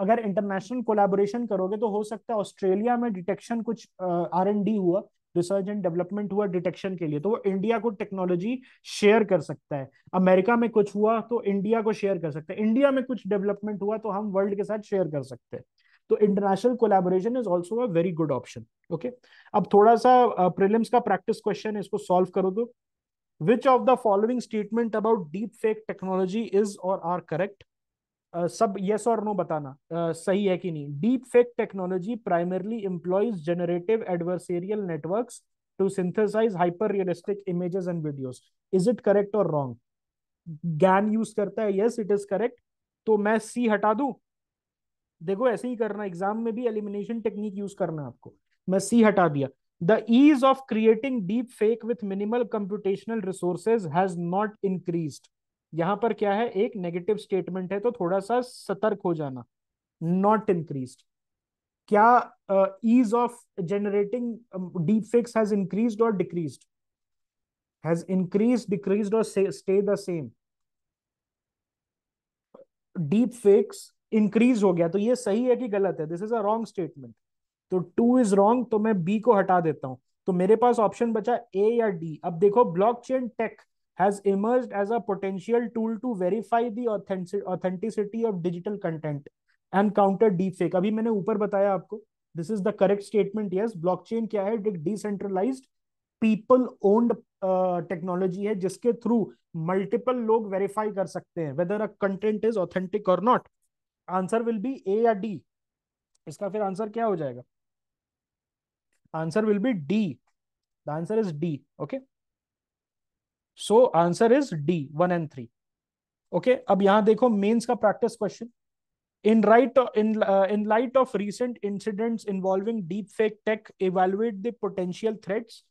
अगर इंटरनेशनल कोलैबोरेशन करोगे तो हो सकता है ऑस्ट्रेलिया में डिटेक्शन कुछ आर एन डी हुआ रिसर्च एंड डेवलपमेंट हुआ डिटेक्शन के लिए तो वो इंडिया को टेक्नोलॉजी शेयर कर सकता है अमेरिका में कुछ हुआ तो इंडिया को शेयर कर सकता है इंडिया में कुछ डेवलपमेंट हुआ तो हम वर्ल्ड के साथ शेयर कर सकते हैं तो international collaboration is also a very good option okay अब थोड़ा सा प्रिलिम्स का प्रैक्टिस क्वेश्चन इसको सॉल्व करो तो which of the following statement about deep fake technology is और आर करेक्ट सब यस और नो बताना सही है कि नहीं deep fake technology primarily employs generative adversarial network to synthesize hyper realistic images and videos is it correct और रॉन्ग ज्ञान यूज करता है यस इट इज करेक्ट तो मैं सी हटा दू देखो ऐसे ही करना एग्जाम में भी एलिमिनेशन टेक्निक यूज करना आपको मैं सी हटा दिया the ease of creating deep fake with minimal computational resources has not increased यहाँ पर क्या है एक नेगेटिव स्टेटमेंट है तो थोड़ा सा सतर्क हो जाना नॉट इंक्रीज क्या ease of generating deep fix has increase और डिक्रीज हैज इंक्रीज डिक्रीज और stay the same deep fix increase हो गया तो ये सही है कि गलत है this is a wrong statement तो टू इज रॉन्ग तो मैं बी को हटा देता हूं तो मेरे पास ऑप्शन बचा ए या डी अब देखो blockchain tech has emerged as a potential tool to verify the authenticity of digital content and counter deepfake. अभी मैंने ऊपर बताया आपको this is the correct statement yes blockchain क्या है एक डिसेंट्रलाइज्ड पीपल ओन्ड टेक्नोलॉजी है जिसके थ्रू मल्टीपल लोग वेरीफाई कर सकते हैं whether a content is authentic और not answer will be A या डी इसका फिर आंसर क्या हो जाएगा answer will be D the answer is D okay so answer is D one and three okay अब यहां देखो मेंस का practice question in right in in light of recent recent involving deep fake tech evaluate the potential threats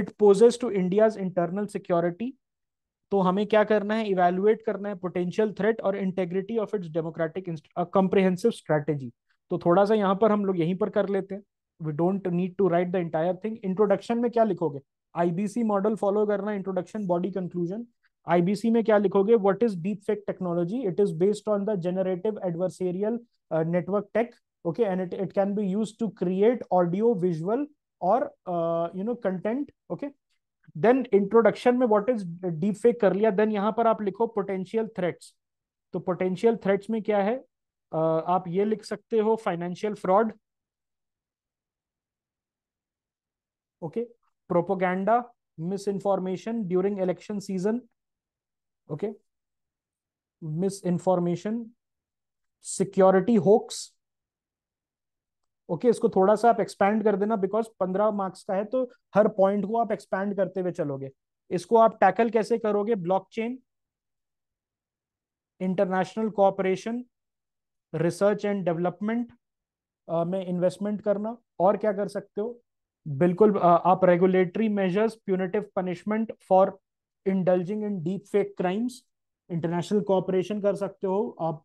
it poses to india's internal security तो हमें क्या करना है इवेलुएट करना है पोटेंशियल थ्रेट और integrity of its democratic comprehensive strategy तो थोड़ा सा यहां पर हम लोग यहीं पर कर लेते हैं we don't need to write the entire thing introduction में क्या लिखोगे आईबीसी मॉडल फॉलो करना इंट्रोडक्शन बॉडी कंक्लूजन आईबीसी में क्या लिखोगे what is deep fake technology it is based on the generative adversarial network tech okay and it it can be use to create audio visual और you know content okay then introduction में व्हाट इज डीप फेक कर लिया देन यहां पर आप लिखो पोटेंशियल थ्रेट्स तो पोटेंशियल थ्रेट्स में क्या है uh, आप ये लिख सकते हो financial fraud okay propaganda, misinformation during election season, okay, misinformation, security hoax, okay okay, इसको थोड़ा सा आप एक्सपैंड कर देना बिकॉज पंद्रह मार्क्स का है तो हर पॉइंट को आप एक्सपैंड करते हुए चलोगे इसको आप टैकल कैसे करोगे blockchain international cooperation research and development में इन्वेस्टमेंट करना और क्या कर सकते हो बिल्कुल आप regulatory measures punitive punishment for indulging in deep fake crimes international cooperation कर सकते हो आप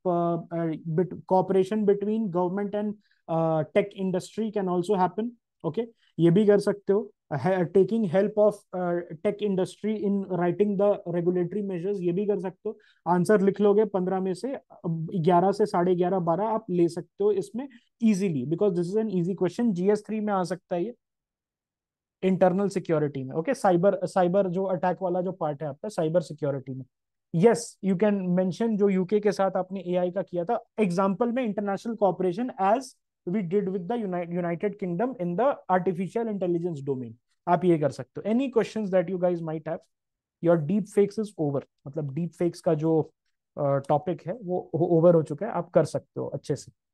cooperation between government and tech industry can also happen okay ये भी कर सकते हो taking help of tech industry in writing the regulatory measures ये भी कर सकते हो आंसर लिख लोगे पंद्रह में से ग्यारह से साढ़े ग्यारह बारह आप ले सकते हो इसमें easily because this is an easy question GS three में आ सकता है ये इंटरनल सिक्योरिटी में ओके साइबर साइबर जो अटैक वाला जो पार्ट है आपका साइबर सिक्योरिटी में यस यू कैन मेंशन जो यूके के साथ आपने एआई का किया था एग्जांपल में international cooperation as we did with the United Kingdom in the artificial intelligence domain आप ये कर सकते हो any question that you guys might have your deep fakes is over मतलब डीप फेक्स का जो टॉपिक uh, है वो ओवर हो चुका है आप कर सकते हो अच्छे से